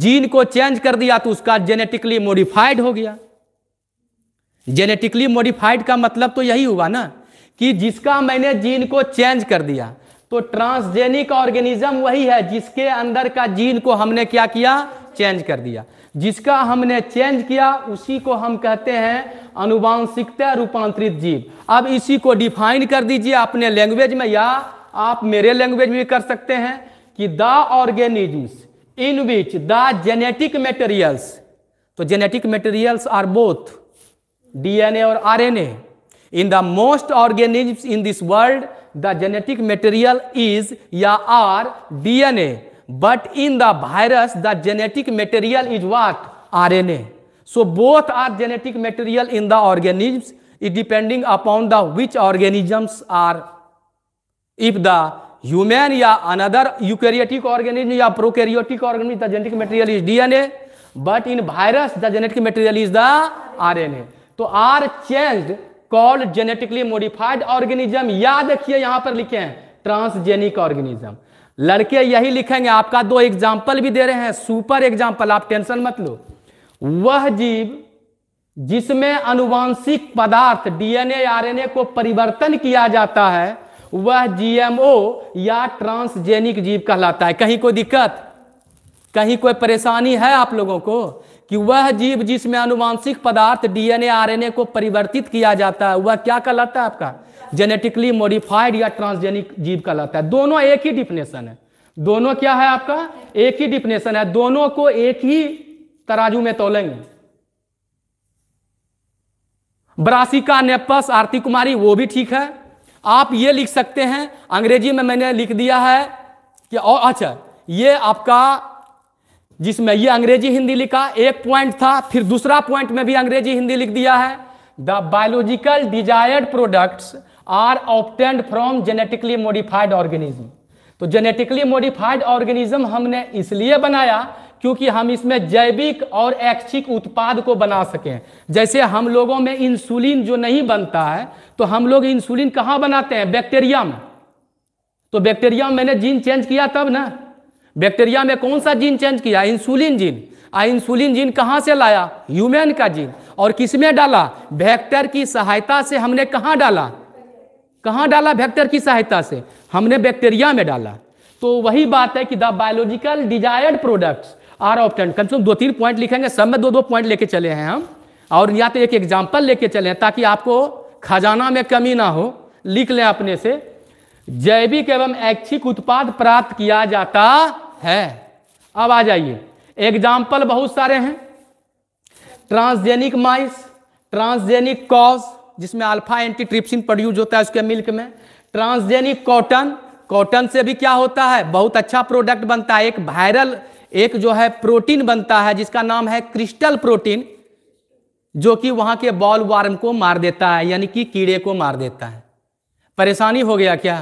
जीन को चेंज कर दिया तो उसका जेनेटिकली मॉडिफाइड हो गया जेनेटिकली मॉडिफाइड का मतलब तो यही हुआ ना कि जिसका मैंने जीन को चेंज कर दिया तो ट्रांसजेनिक ऑर्गेनिज्म वही है जिसके अंदर का जीन को हमने क्या किया चेंज कर दिया जिसका हमने चेंज किया उसी को हम कहते हैं अनुवांशिकता रूपांतरित जीव अब इसी को डिफाइन कर दीजिए अपने लैंग्वेज में या आप मेरे लैंग्वेज में कर सकते हैं कि the organisms in which the genetic materials तो genetic materials are both DNA और RNA in the most organism in this world the genetic material is या are DNA but in the virus the genetic material is what RNA so both are genetic material in the organism it depending upon the which organisms are if the human या अनदर यूकेरियटिक ऑर्गेनिज्म या prokaryotic organism the genetic material is DNA but in virus the genetic material is the R N A तो are changed called genetically modified organism या देखिए यहां पर लिखे हैं ट्रांसजेनिक ऑर्गेनिज्म लड़के यही लिखेंगे आपका दो एग्जाम्पल भी दे रहे हैं सुपर एग्जाम्पल आप टेंशन मत लो वह जीव जिसमें अनुवांशिक पदार्थ डीएनए आरएनए को परिवर्तन किया जाता है वह जीएमओ या ट्रांसजेनिक जीव कहलाता है कहीं कोई दिक्कत कहीं कोई परेशानी है आप लोगों को कि वह जीव जिसमें अनुवांशिक पदार्थ डीएनए आरएनए को परिवर्तित किया जाता है वह क्या कहलाता है आपका जेनेटिकली मॉडिफाइड या ट्रांसजेनिक जीव कहलाता है दोनों एक ही डिफिनेशन है दोनों क्या है आपका एक ही डिफिनेशन है दोनों को एक ही तराजू में तोलेंगे ब्रासिका नेपस आरती कुमारी वो भी ठीक है आप ये लिख सकते हैं अंग्रेजी में मैंने लिख दिया है कि और अच्छा ये आपका जिसमें ये अंग्रेजी हिंदी लिखा एक पॉइंट था फिर दूसरा पॉइंट में भी अंग्रेजी हिंदी लिख दिया है the biological desired products are obtained from genetically modified organism तो जेनेटिकली मॉडिफाइड ऑर्गेनिज्म हमने इसलिए बनाया क्योंकि हम इसमें जैविक और ऐच्छिक उत्पाद को बना सकें जैसे हम लोगों में इंसुलिन जो नहीं बनता है तो हम लोग इंसुलिन कहाँ बनाते हैं बैक्टीरिया में तो बैक्टीरिया में मैंने जीन चेंज किया तब ना बैक्टीरिया में कौन सा जीन चेंज किया इंसुलिन जीन आ इंसुलिन जीन कहाँ से लाया ह्यूमन का जीन और किस में डाला वेक्टर की सहायता से हमने कहाँ डाला कहाँ डाला वेक्टर की सहायता से हमने बैक्टीरिया में डाला तो वही बात है कि the biological desired products are obtained कम से कम दो तीन पॉइंट लिखेंगे सब में दो दो पॉइंट लेके चले हैं हम और या तो एक एग्जाम्पल लेके चले हैं ताकि आपको खजाना में कमी ना हो लिख लें अपने से जैविक एवं ऐच्छिक उत्पाद प्राप्त किया जाता है अब आ जाइए एग्जाम्पल बहुत सारे हैं ट्रांसजेनिक माइस ट्रांसजेनिक कॉस जिसमें अल्फा एंटी ट्रिप्सिन प्रोड्यूज होता है उसके मिल्क में ट्रांसजेनिक कॉटन कॉटन से भी क्या होता है बहुत अच्छा प्रोडक्ट बनता है एक वायरल एक जो है प्रोटीन बनता है जिसका नाम है क्रिस्टल प्रोटीन जो कि वहां के बॉल वार्म को मार देता है यानी कि कीड़े को मार देता है परेशानी हो गया क्या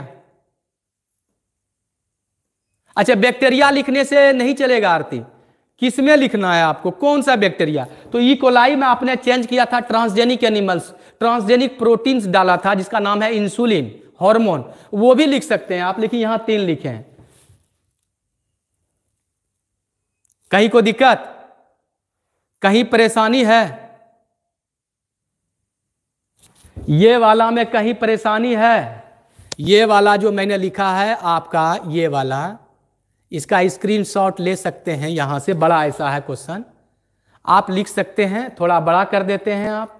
अच्छा बैक्टीरिया लिखने से नहीं चलेगा आरती किस में लिखना है आपको कौन सा बैक्टीरिया तो ई e. कोलाई में आपने चेंज किया था ट्रांसजेनिक एनिमल्स ट्रांसजेनिक प्रोटीन्स डाला था जिसका नाम है इंसुलिन हार्मोन वो भी लिख सकते हैं आप लिखिए यहां तीन लिखे हैं कहीं को दिक्कत कहीं परेशानी है ये वाला में कहीं परेशानी है ये वाला जो मैंने लिखा है आपका ये वाला इसका स्क्रीनशॉट ले सकते हैं यहां से बड़ा ऐसा है क्वेश्चन आप लिख सकते हैं थोड़ा बड़ा कर देते हैं आप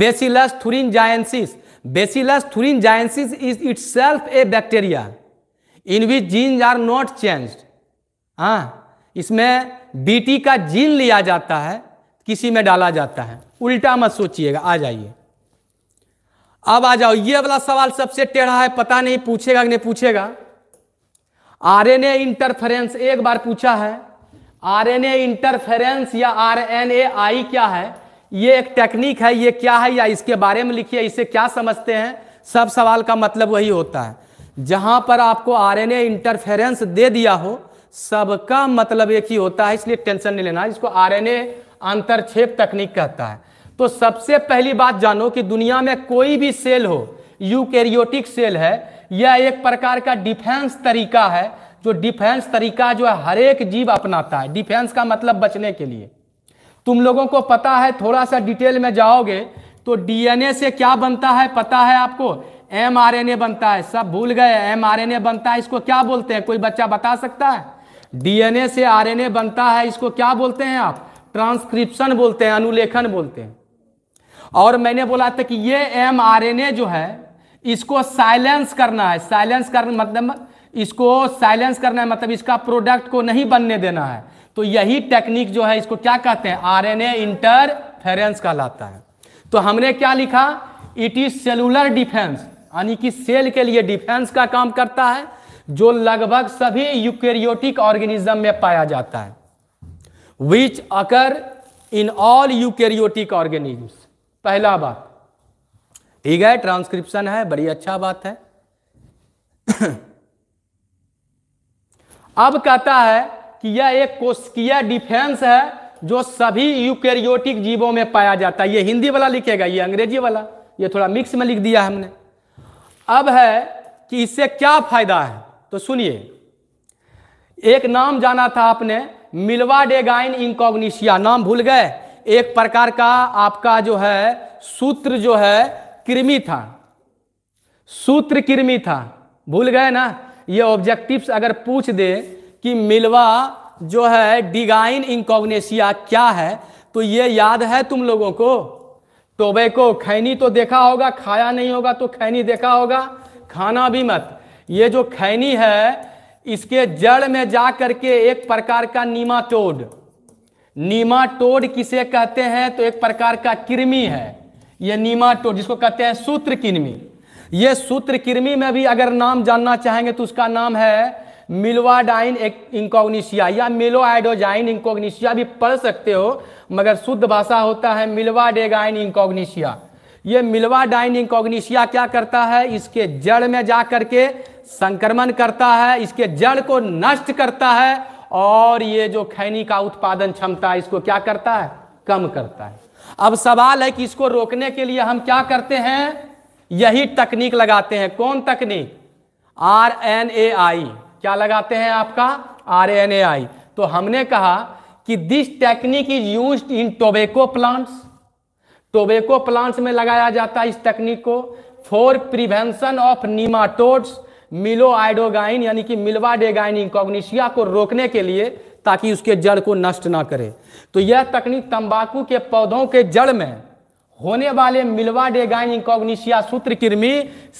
Bacillus thuringiensis Bacillus thuringiensis is itself a bacteria in which genes are not change हाँ इसमें बीटी का जीन लिया जाता है किसी में डाला जाता है उल्टा मत सोचिएगा आ जाइए अब आ जाओ ये वाला सवाल सबसे टेढ़ा है पता नहीं पूछेगा कि नहीं पूछेगा आरएनए इंटरफेरेंस एक बार पूछा है आरएनए इंटरफेरेंस या आरएनए आई क्या है ये एक टेक्निक है ये क्या है या इसके बारे में लिखिए इसे क्या समझते हैं सब सवाल का मतलब वही होता है जहां पर आपको आरएनए इंटरफेरेंस दे दिया हो सबका मतलब एक ही होता है इसलिए टेंशन नहीं लेना इसको आरएनए अंतरक्षेप तकनीक कहता है तो सबसे पहली बात जानो कि दुनिया में कोई भी सेल हो यूकैरियोटिक सेल है यह एक प्रकार का डिफेंस तरीका है जो डिफेंस तरीका जो है हर एक जीव अपनाता है डिफेंस का मतलब बचने के लिए तुम लोगों को पता है थोड़ा सा डिटेल में जाओगे तो डीएनए से क्या बनता है पता है आपको एमआरएनए बनता है सब भूल गए एमआरएनए बनता है इसको क्या बोलते हैं कोई बच्चा बता सकता है डीएनए से आरएनए बनता है इसको क्या बोलते हैं आप ट्रांसक्रिप्शन बोलते हैं अनुलेखन बोलते हैं और मैंने बोला था कि ये एमआरएनए जो है इसको साइलेंस करना है साइलेंस करना मतलब इसको साइलेंस करना है मतलब इसका प्रोडक्ट को नहीं बनने देना है तो यही टेक्निक जो है इसको क्या कहते हैं आरएनए इंटरफेरेंस कहलाता है तो हमने क्या लिखा इट इज सेलुलर डिफेंस यानी कि सेल के लिए डिफेंस का काम करता है जो लगभग सभी यूकेरियोटिक ऑर्गेनिज्म में पाया जाता है which occur in all eukaryotic organism पहला बात ठीक है ट्रांसक्रिप्शन है बड़ी अच्छा बात है अब कहता है कि यह एक कोशिकीय डिफेंस है जो सभी यूकेरियोटिक जीवों में पाया जाता है ये हिंदी वाला लिखेगा ये अंग्रेजी वाला ये थोड़ा मिक्स में लिख दिया हमने अब है कि इससे क्या फायदा है तो सुनिए एक नाम जाना था आपने मिलवा डेगाइन इंकॉग्निशिया नाम भूल गए एक प्रकार का आपका जो है सूत्र जो है कृमि था सूत्र कृमि था भूल गए ना ये ऑब्जेक्टिव्स अगर पूछ दे कि मिलवा जो है डिगाइन इंकॉग्नेशिया क्या है तो ये याद है तुम लोगों को टोबैको खैनी तो देखा होगा खाया नहीं होगा तो खैनी देखा होगा खाना भी मत ये जो खैनी है इसके जड़ में जा करके एक प्रकार का नीमा टोड नीमा टोड किसे कहते हैं तो एक प्रकार का कृमि है ये नीमाटोड जिसको कहते हैं सूत्र किरमी ये सूत्र किरमी में भी अगर नाम जानना चाहेंगे तो उसका नाम है मिलवाडाइन इंकोग्निशिया या मिलोआइडोजाइन इंकोग्निशिया भी पढ़ सकते हो मगर शुद्ध भाषा होता है मिलवाडेगाइन इंकोग्निशिया ये मिलवाडाइन इंकोग्निशिया क्या करता है इसके जड़ में जा करके संक्रमण करता है इसके जड़ को नष्ट करता है और ये जो खैनी का उत्पादन क्षमता है इसको क्या करता है कम करता है अब सवाल है कि इसको रोकने के लिए हम क्या करते हैं यही तकनीक लगाते हैं कौन तकनीक आर एन ए आई क्या लगाते हैं आपका आर एन ए आई तो हमने कहा कि this technique is use in tobacco plants tobacco plants में लगाया जाता है इस तकनीक को फॉर प्रिवेंशन ऑफ नीमाटोड्स आइडोगाइन यानी कि मिलवा डेगाइन को रोकने के लिए ताकि उसके जड़ को नष्ट ना करे तो यह तकनीक तंबाकू के पौधों के जड़ में होने वाले मिलवा डेगाइन इंकॉग्निशिया सूत्र किरमी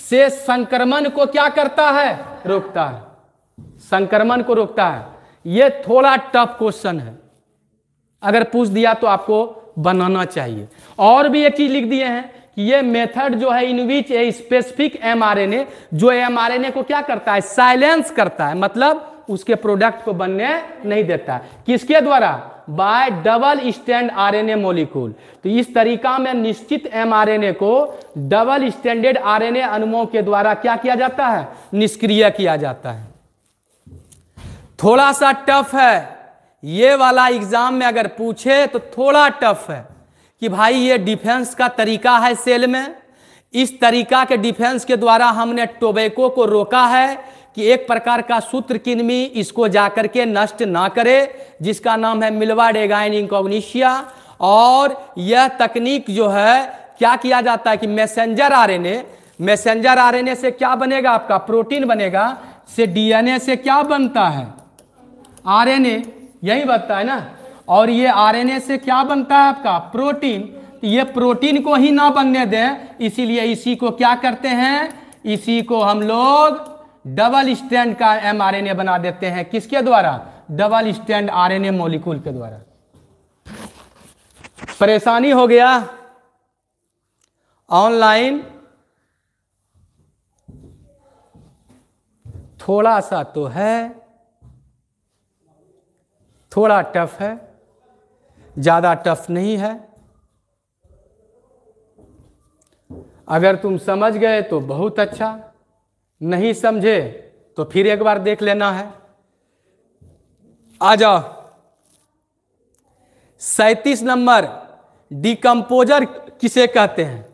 से संक्रमण को क्या करता है रोकता है संक्रमण को रोकता है यह थोड़ा टफ क्वेश्चन है अगर पूछ दिया तो आपको बनाना चाहिए और भी एक चीज लिख दिए हैं कि यह मेथड जो है in which a specific mRNA जो एमआरएनए को क्या करता है साइलेंस करता है मतलब उसके प्रोडक्ट को बनने नहीं देता किसके द्वारा by double stand RNA molecule तो इस तरीका में निश्चित एमआरएनए को डबल स्टैंडर्ड आरएनए अणुओं के द्वारा क्या किया जाता है निष्क्रिय किया जाता है थोड़ा सा टफ है ये वाला एग्जाम में अगर पूछे तो थोड़ा टफ है कि भाई ये डिफेंस का तरीका है सेल में इस तरीका के डिफेंस के द्वारा हमने टोबैको को रोका है कि एक प्रकार का सूत्र किनमी इसको जाकर के नष्ट ना करे जिसका नाम है मिलवा डेगाइन इंकोग्निशिया और यह तकनीक जो है क्या किया जाता है कि मैसेंजर आरएनए मैसेंजर आरएनए से क्या बनेगा आपका प्रोटीन बनेगा से डीएनए से क्या बनता है आरएनए यही बनता है ना और ये आरएनए से क्या बनता है आपका प्रोटीन तो ये प्रोटीन को ही ना बनने दें इसीलिए इसी को क्या करते हैं इसी को हम लोग डबल स्टैंड का एमआरएनए बना देते हैं किसके द्वारा डबल स्टैंड आरएनए मॉलिक्यूल के द्वारा परेशानी हो गया ऑनलाइन थोड़ा सा तो है थोड़ा टफ है ज़्यादा टफ नहीं है अगर तुम समझ गए तो बहुत अच्छा नहीं समझे तो फिर एक बार देख लेना है आ जाओ सैतीस नंबर डिकम्पोजर किसे कहते हैं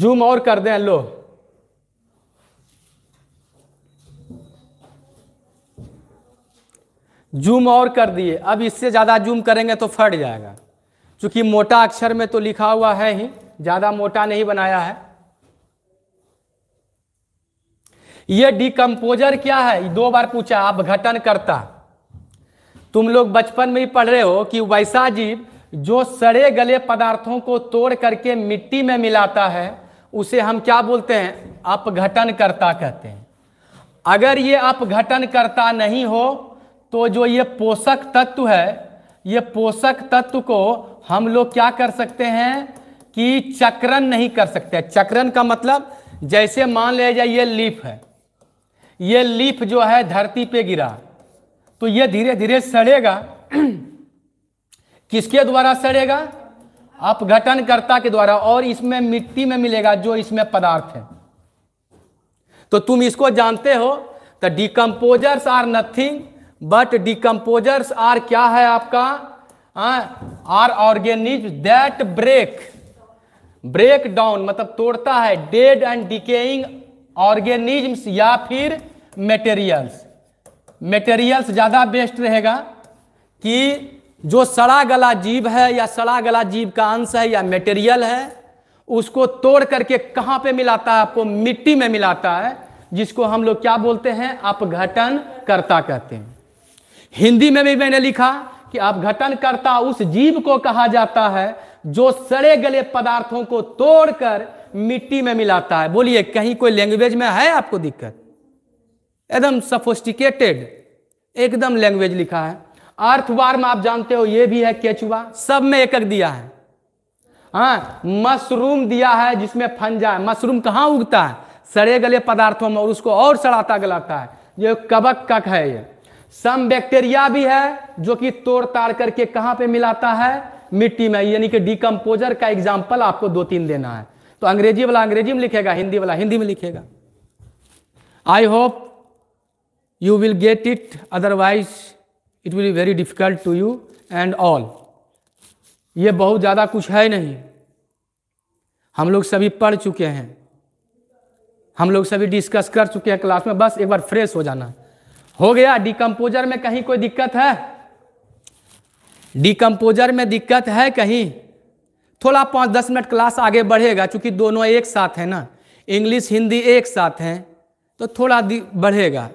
जूम और कर दें लो जूम और कर दिए अब इससे ज़्यादा जूम करेंगे तो फट जाएगा क्योंकि मोटा अक्षर में तो लिखा हुआ है ही ज़्यादा मोटा नहीं बनाया है ये डिकम्पोजर क्या है दो बार पूछा अपघटन करता तुम लोग बचपन में ही पढ़ रहे हो कि वैसा जीव जो सड़े गले पदार्थों को तोड़ करके मिट्टी में मिलाता है उसे हम क्या बोलते हैं अपघटन करता कहते हैं अगर ये अपघटन करता नहीं हो तो जो ये पोषक तत्व है ये पोषक तत्व को हम लोग क्या कर सकते हैं कि चक्रण नहीं कर सकते चक्रण का मतलब जैसे मान लिया जाए ये लीफ है ये लीफ जो है धरती पे गिरा तो ये धीरे धीरे सड़ेगा *clears throat* किसके द्वारा सड़ेगा अपघटनकर्ता के द्वारा और इसमें मिट्टी में मिलेगा जो इसमें पदार्थ है तो तुम इसको जानते हो तो decomposers are nothing but decomposers are क्या है आपका are organism that break break down मतलब तोड़ता है डेड एंड डिकेइंग ऑर्गेनिजम्स या फिर मेटेरियल्स मेटेरियल्स ज़्यादा बेस्ट रहेगा कि जो सड़ा गला जीव है या सड़ा गला जीव का अंश है या मेटेरियल है उसको तोड़ करके कहाँ पे मिलाता है आपको मिट्टी में मिलाता है जिसको हम लोग क्या बोलते हैं अपघटन करता कहते हैं हिंदी में भी मैंने लिखा कि अपघटन करता उस जीव को कहा जाता है जो सड़े गले पदार्थों को तोड़कर मिट्टी में मिलाता है बोलिए कहीं कोई लैंग्वेज में है आपको दिक्कत एकदम सफोस्टिकेटेड एकदम लैंग्वेज लिखा है अर्थवार्म आप जानते हो यह भी है केचुआ सब में एक एक दिया है हाँ मशरूम दिया है जिसमें फंजा है मशरूम कहां उगता है सड़े गले पदार्थों में और उसको और सड़ाता गलाता है ये कबक कक है ये सम बैक्टीरिया भी है जो कि तोड़ ताड़ करके कहां पे मिलाता है मिट्टी में यानी कि डिकम्पोजर का एग्जाम्पल आपको दो तीन देना है तो अंग्रेजी वाला अंग्रेजी में लिखेगा हिंदी वाला हिंदी में लिखेगा I hope you will get it otherwise it will very difficult to you and all ये बहुत ज़्यादा कुछ है नहीं हम लोग सभी पढ़ चुके हैं हम लोग सभी डिस्कस कर चुके हैं क्लास में बस एक बार फ्रेश हो जाना हो गया डिकम्पोजर में कहीं कोई दिक्कत है डिकम्पोजर में दिक्कत है कहीं थोड़ा पाँच दस मिनट क्लास आगे बढ़ेगा चूँकि दोनों एक साथ हैं ना इंग्लिश हिंदी एक साथ हैं तो थोड़ा बढ़ेगा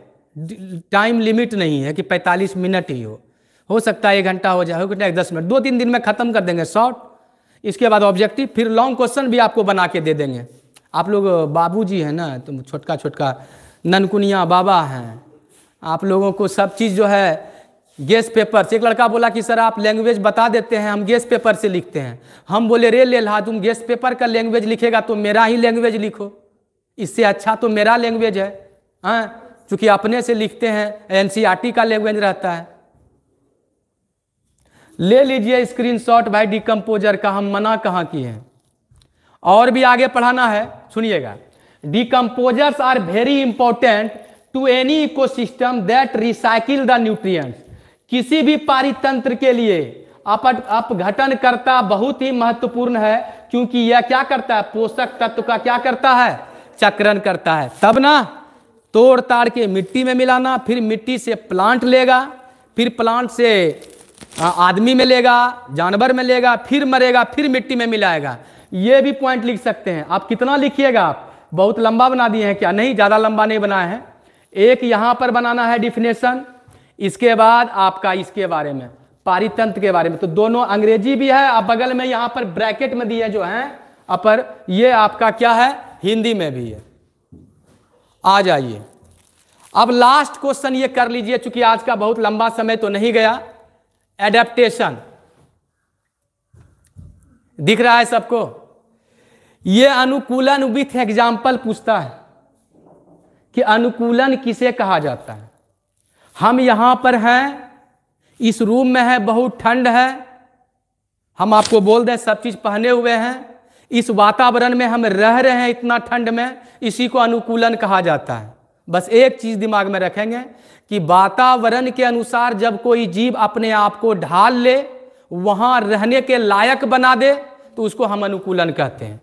टाइम लिमिट नहीं है कि 45 मिनट ही हो हो सकता है एक घंटा हो जाए हो घंटा एक दस मिनट दो तीन दिन में ख़त्म कर देंगे शॉर्ट इसके बाद ऑब्जेक्टिव फिर लॉन्ग क्वेश्चन भी आपको बना के दे देंगे आप लोग बाबूजी हैं ना तो छोटका छोटका ननकुनिया बाबा हैं आप लोगों को सब चीज़ जो है गेस पेपर से एक लड़का बोला कि सर आप लैंग्वेज बता देते हैं हम गेस पेपर से लिखते हैं हम बोले रे ले ला तुम गेस पेपर का लैंग्वेज लिखेगा तो मेरा ही लैंग्वेज लिखो इससे अच्छा तो मेरा लैंग्वेज है हाँ? चूंकि अपने से लिखते हैं एन का लैंग्वेज रहता है ले लीजिए स्क्रीनशॉट भाई डिकम्पोजर का हम मना कहाँ किए हैं और भी आगे पढ़ाना है सुनिएगा decomposers are very important to any ecosystem that recycle the nutrients किसी भी पारितंत्र के लिए अप अपघटन करता बहुत ही महत्वपूर्ण है क्योंकि यह क्या करता है पोषक तत्व का क्या करता है चक्रण करता है तब ना तोड़ ताड़ के मिट्टी में मिलाना फिर मिट्टी से प्लांट लेगा फिर प्लांट से आदमी में लेगा जानवर में लेगा फिर मरेगा फिर मिट्टी में मिलाएगा ये भी पॉइंट लिख सकते हैं आप कितना लिखिएगा आप बहुत लंबा बना दिए हैं क्या नहीं ज़्यादा लंबा नहीं बनाए हैं एक यहाँ पर बनाना है डिफिनेशन इसके बाद आपका इसके बारे में पारितंत्र के बारे में तो दोनों अंग्रेजी भी है और बगल में यहां पर ब्रैकेट में दिए जो हैं अपर ये आपका क्या है हिंदी में भी है आ जाइए अब लास्ट क्वेश्चन ये कर लीजिए चूंकि आज का बहुत लंबा समय तो नहीं गया एडेप्टेशन दिख रहा है सबको ये अनुकूलन विथ एग्जाम्पल पूछता है कि अनुकूलन किसे कहा जाता है हम यहाँ पर हैं इस रूम में है बहुत ठंड है हम आपको बोल दें सब चीज़ पहने हुए हैं इस वातावरण में हम रह रहे हैं इतना ठंड में इसी को अनुकूलन कहा जाता है बस एक चीज़ दिमाग में रखेंगे कि वातावरण के अनुसार जब कोई जीव अपने आप को ढाल ले वहां रहने के लायक बना दे तो उसको हम अनुकूलन कहते हैं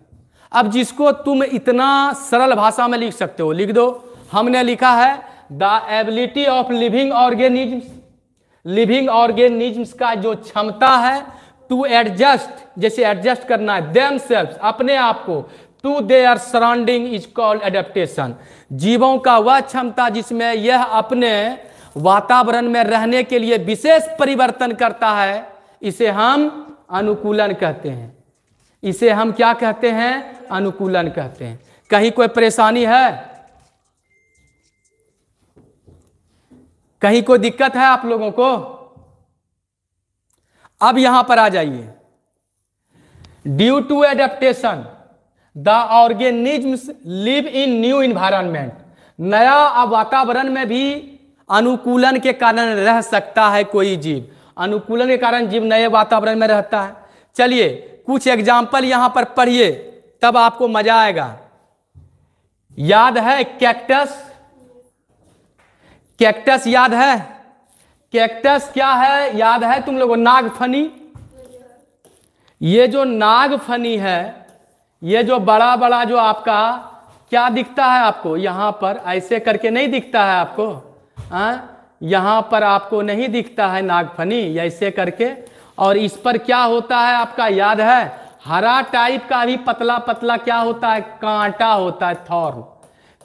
अब जिसको तुम इतना सरल भाषा में लिख सकते हो लिख दो हमने लिखा है the ability of living organism living organism का जो क्षमता है टू एडजस्ट जैसे एडजस्ट करना है देम अपने आप को to their surrounding is called adaptation जीवों का वह क्षमता जिसमें यह अपने वातावरण में रहने के लिए विशेष परिवर्तन करता है इसे हम अनुकूलन कहते हैं इसे हम क्या कहते हैं अनुकूलन कहते हैं कहीं कोई परेशानी है कहीं कोई दिक्कत है आप लोगों को अब यहां पर आ जाइए due to adaptation the organisms live in new environment नया वातावरण में भी अनुकूलन के कारण रह सकता है कोई जीव अनुकूलन के कारण जीव नए वातावरण में रहता है चलिए कुछ एग्जाम्पल यहां पर पढ़िए तब आपको मजा आएगा याद है कैक्टस कैक्टस याद है कैक्टस क्या है याद है तुम लोगों नागफनी ये जो नागफनी है ये जो बड़ा बड़ा जो आपका क्या दिखता है आपको यहां पर ऐसे करके नहीं दिखता है आपको आ? हाँ? यहां पर आपको नहीं दिखता है नागफनी ऐसे करके और इस पर क्या होता है आपका याद है हरा टाइप का भी पतला पतला क्या होता है कांटा होता है थॉर्न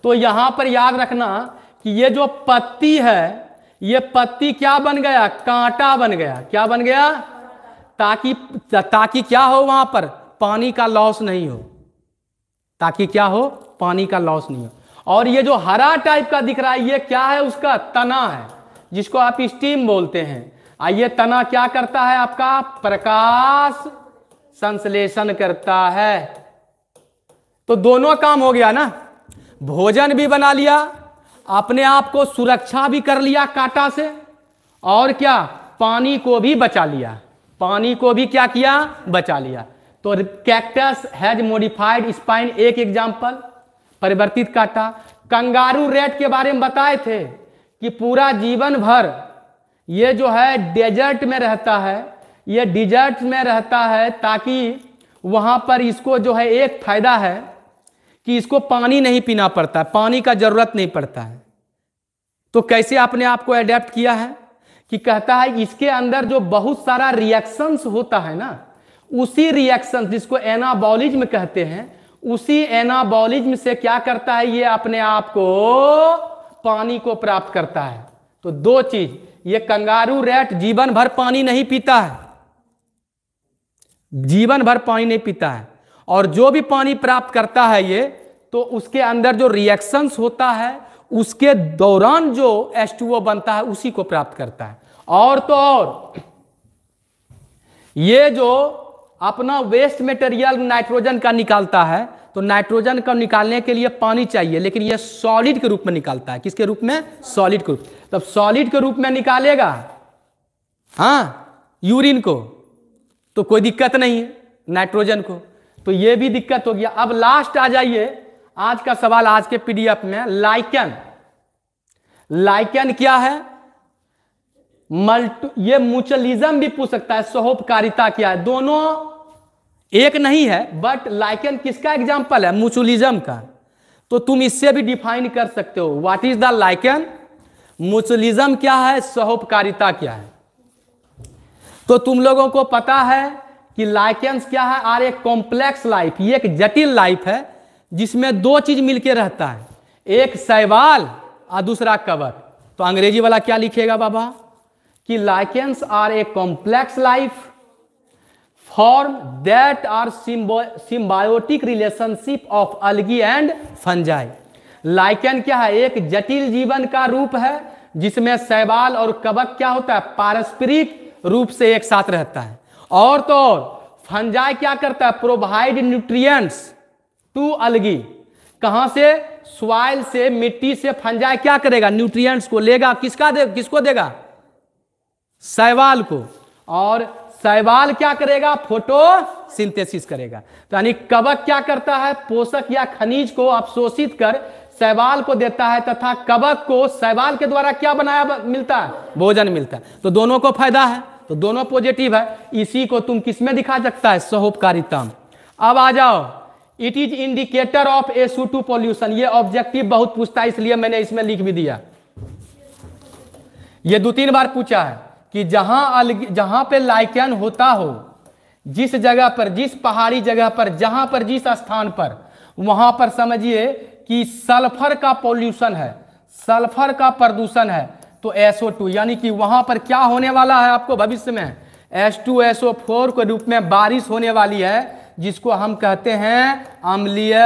तो यहां पर याद रखना कि ये जो पत्ती है ये पत्ती क्या बन गया कांटा बन गया क्या बन गया ताकि ताकि क्या हो वहां पर पानी का लॉस नहीं हो ताकि क्या हो पानी का लॉस नहीं हो और ये जो हरा टाइप का दिख रहा है ये क्या है उसका तना है जिसको आप स्टीम बोलते हैं आइए तना क्या करता है आपका प्रकाश संश्लेषण करता है तो दोनों काम हो गया ना भोजन भी बना लिया अपने आप को सुरक्षा भी कर लिया कांटा से और क्या पानी को भी बचा लिया पानी को भी क्या किया बचा लिया तो कैक्टस हैज मॉडिफाइड स्पाइन एक एग्जाम्पल परिवर्तित काटा कंगारू रेट के बारे में बताए थे कि पूरा जीवन भर ये जो है डेजर्ट में रहता है ये डिजर्ट में रहता है ताकि वहाँ पर इसको जो है एक फायदा है कि इसको पानी नहीं पीना पड़ता है पानी का जरूरत नहीं पड़ता है तो कैसे आपने आपको एडेप्ट किया है कि कहता है इसके अंदर जो बहुत सारा रिएक्शंस होता है ना उसी रिएक्शन जिसको एनाबॉलिज्म कहते हैं उसी एनाबॉलिज्म से क्या करता है ये अपने आप को पानी को प्राप्त करता है तो दो चीज ये कंगारू रेट जीवन भर पानी नहीं पीता है जीवन भर पानी नहीं पीता है और जो भी पानी प्राप्त करता है ये तो उसके अंदर जो रिएक्शंस होता है उसके दौरान जो H2O बनता है उसी को प्राप्त करता है और तो और ये जो अपना वेस्ट मटेरियल नाइट्रोजन का निकालता है तो नाइट्रोजन का निकालने के लिए पानी चाहिए लेकिन ये सॉलिड के रूप में निकालता है किसके रूप में सॉलिड के रूप तब सॉलिड के रूप में निकालेगा हाँ यूरिन को तो कोई दिक्कत नहीं है नाइट्रोजन को तो ये भी दिक्कत हो गया अब लास्ट आ जाइए आज का सवाल आज के पीडीएफ में लाइकन लाइकन क्या है मल्टी ये म्यूचुअलिज्म भी पूछ सकता है सहोपकारिता क्या है दोनों एक नहीं है बट लाइकन किसका एग्जाम्पल है म्यूचुअलिज्म का तो तुम इससे भी डिफाइन कर सकते हो what is the lichen mutualism क्या है सहोपकारिता क्या है तो तुम लोगों को पता है कि लाइकन क्या है आर एक कॉम्प्लेक्स लाइफ ये एक जटिल लाइफ है जिसमें दो चीज मिलके रहता है एक सैवाल और दूसरा कवक तो अंग्रेजी वाला क्या लिखेगा बाबा कि lichens are a complex life form that are symbiotic relationship of algae and fungi lichen क्या है एक जटिल जीवन का रूप है जिसमें सैवाल और कवक क्या होता है पारस्परिक रूप से एक साथ रहता है और तो और फंजाई क्या करता है प्रोवाइड न्यूट्रिएंट्स टू अलगी कहां से स्वाइल से मिट्टी से फंजाई क्या करेगा न्यूट्रिएंट्स को लेगा किसका दे किसको देगा सैवाल को और सैवाल क्या करेगा फोटोसिंथेसिस करेगा तो यानी कवक क्या करता है पोषक या खनिज को अवशोषित कर सैवाल को देता है तथा कवक को सैवाल के द्वारा क्या बनाया मिलता है भोजन मिलता है तो दोनों को फायदा है तो दोनों पॉजिटिव है इसी को तुम किसमें दिखा सकता है सहोपकारिता अब आ जाओ it is indicator of S O two pollution ये ऑब्जेक्टिव बहुत पूछता है इसलिए मैंने इसमें लिख भी दिया ये दो तीन बार पूछा है कि जहां अलग जहां पे लाइकन होता हो जिस जगह पर जिस पहाड़ी जगह पर जहां पर जिस स्थान पर वहां पर समझिए कि सल्फर का पॉल्यूशन है सल्फर का प्रदूषण है तो एसओ टू यानी कि वहां पर क्या होने वाला है आपको भविष्य में एस टू एसओ फोर के रूप में बारिश होने वाली है जिसको हम कहते हैं अम्लीय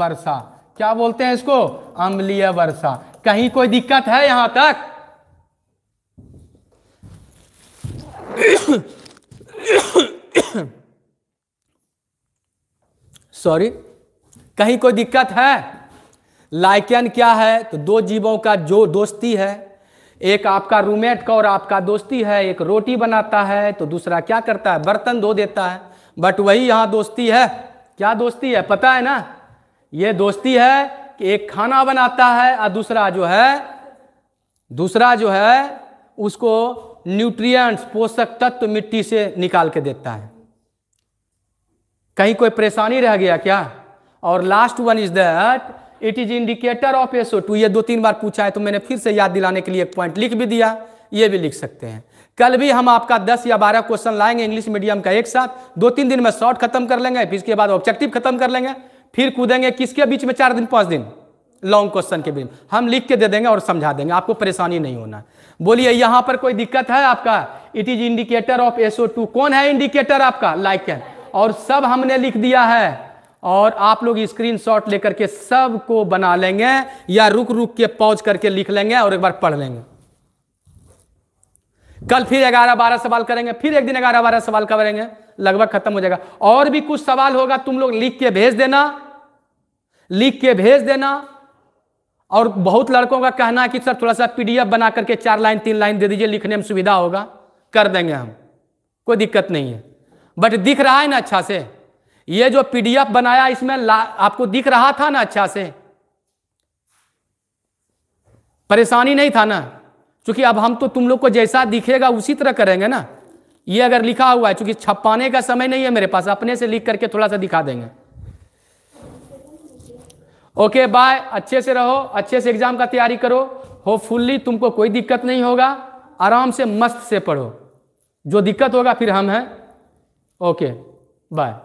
वर्षा क्या बोलते हैं इसको अम्लीय वर्षा कहीं कोई दिक्कत है यहां तक सॉरी कहीं कोई दिक्कत है लाइकन क्या है तो दो जीवों का जो दोस्ती है एक आपका रूममेट का और आपका दोस्ती है एक रोटी बनाता है तो दूसरा क्या करता है बर्तन धो देता है बट वही यहाँ दोस्ती है क्या दोस्ती है पता है ना ये दोस्ती है कि एक खाना बनाता है और दूसरा जो है दूसरा जो है उसको न्यूट्रिएंट्स पोषक तत्व मिट्टी से निकाल के देता है कहीं कोई परेशानी रह गया क्या और last one is that it is indicator of S O two ये दो तीन बार पूछा है तो मैंने फिर से याद दिलाने के लिए एक पॉइंट लिख भी दिया ये भी लिख सकते हैं कल भी हम आपका 10 या 12 क्वेश्चन लाएंगे इंग्लिश मीडियम का एक साथ दो तीन दिन में शॉर्ट खत्म कर लेंगे फिर इसके बाद ऑब्जेक्टिव खत्म कर लेंगे फिर कूदेंगे किसके बीच में चार दिन पाँच दिन लॉन्ग क्वेश्चन के बीच हम लिख के दे देंगे और समझा देंगे आपको परेशानी नहीं होना बोलिए यहाँ पर कोई दिक्कत है आपका it is indicator of S O two कौन है इंडिकेटर आपका लाइक लाइकन और सब हमने लिख दिया है और आप लोग शॉट लेकर के सबको बना लेंगे या रुक रुक के पॉज करके लिख लेंगे और एक बार पढ़ लेंगे कल फिर ग्यारह बारह सवाल करेंगे फिर एक दिन ग्यारह बारह सवाल करेंगे लगभग खत्म हो जाएगा और भी कुछ सवाल होगा तुम लोग लिख के भेज देना लिख के भेज देना और बहुत लड़कों का कहना है कि सर थोड़ा सा पीडीएफ बना करके चार लाइन तीन लाइन दे दीजिए लिखने में सुविधा होगा कर देंगे हम कोई दिक्कत नहीं है बट दिख रहा है ना अच्छा से ये जो पीडीएफ बनाया इसमें आपको दिख रहा था ना अच्छा से परेशानी नहीं था ना चूंकि अब हम तो तुम लोग को जैसा दिखेगा उसी तरह करेंगे ना ये अगर लिखा हुआ है चूंकि छपाने का समय नहीं है मेरे पास अपने से लिख करके थोड़ा सा दिखा देंगे ओके बाय अच्छे से रहो अच्छे से एग्जाम का तैयारी करो होपफुल्ली तुमको कोई दिक्कत नहीं होगा आराम से मस्त से पढ़ो जो दिक्कत होगा फिर हम हैं ओके बाय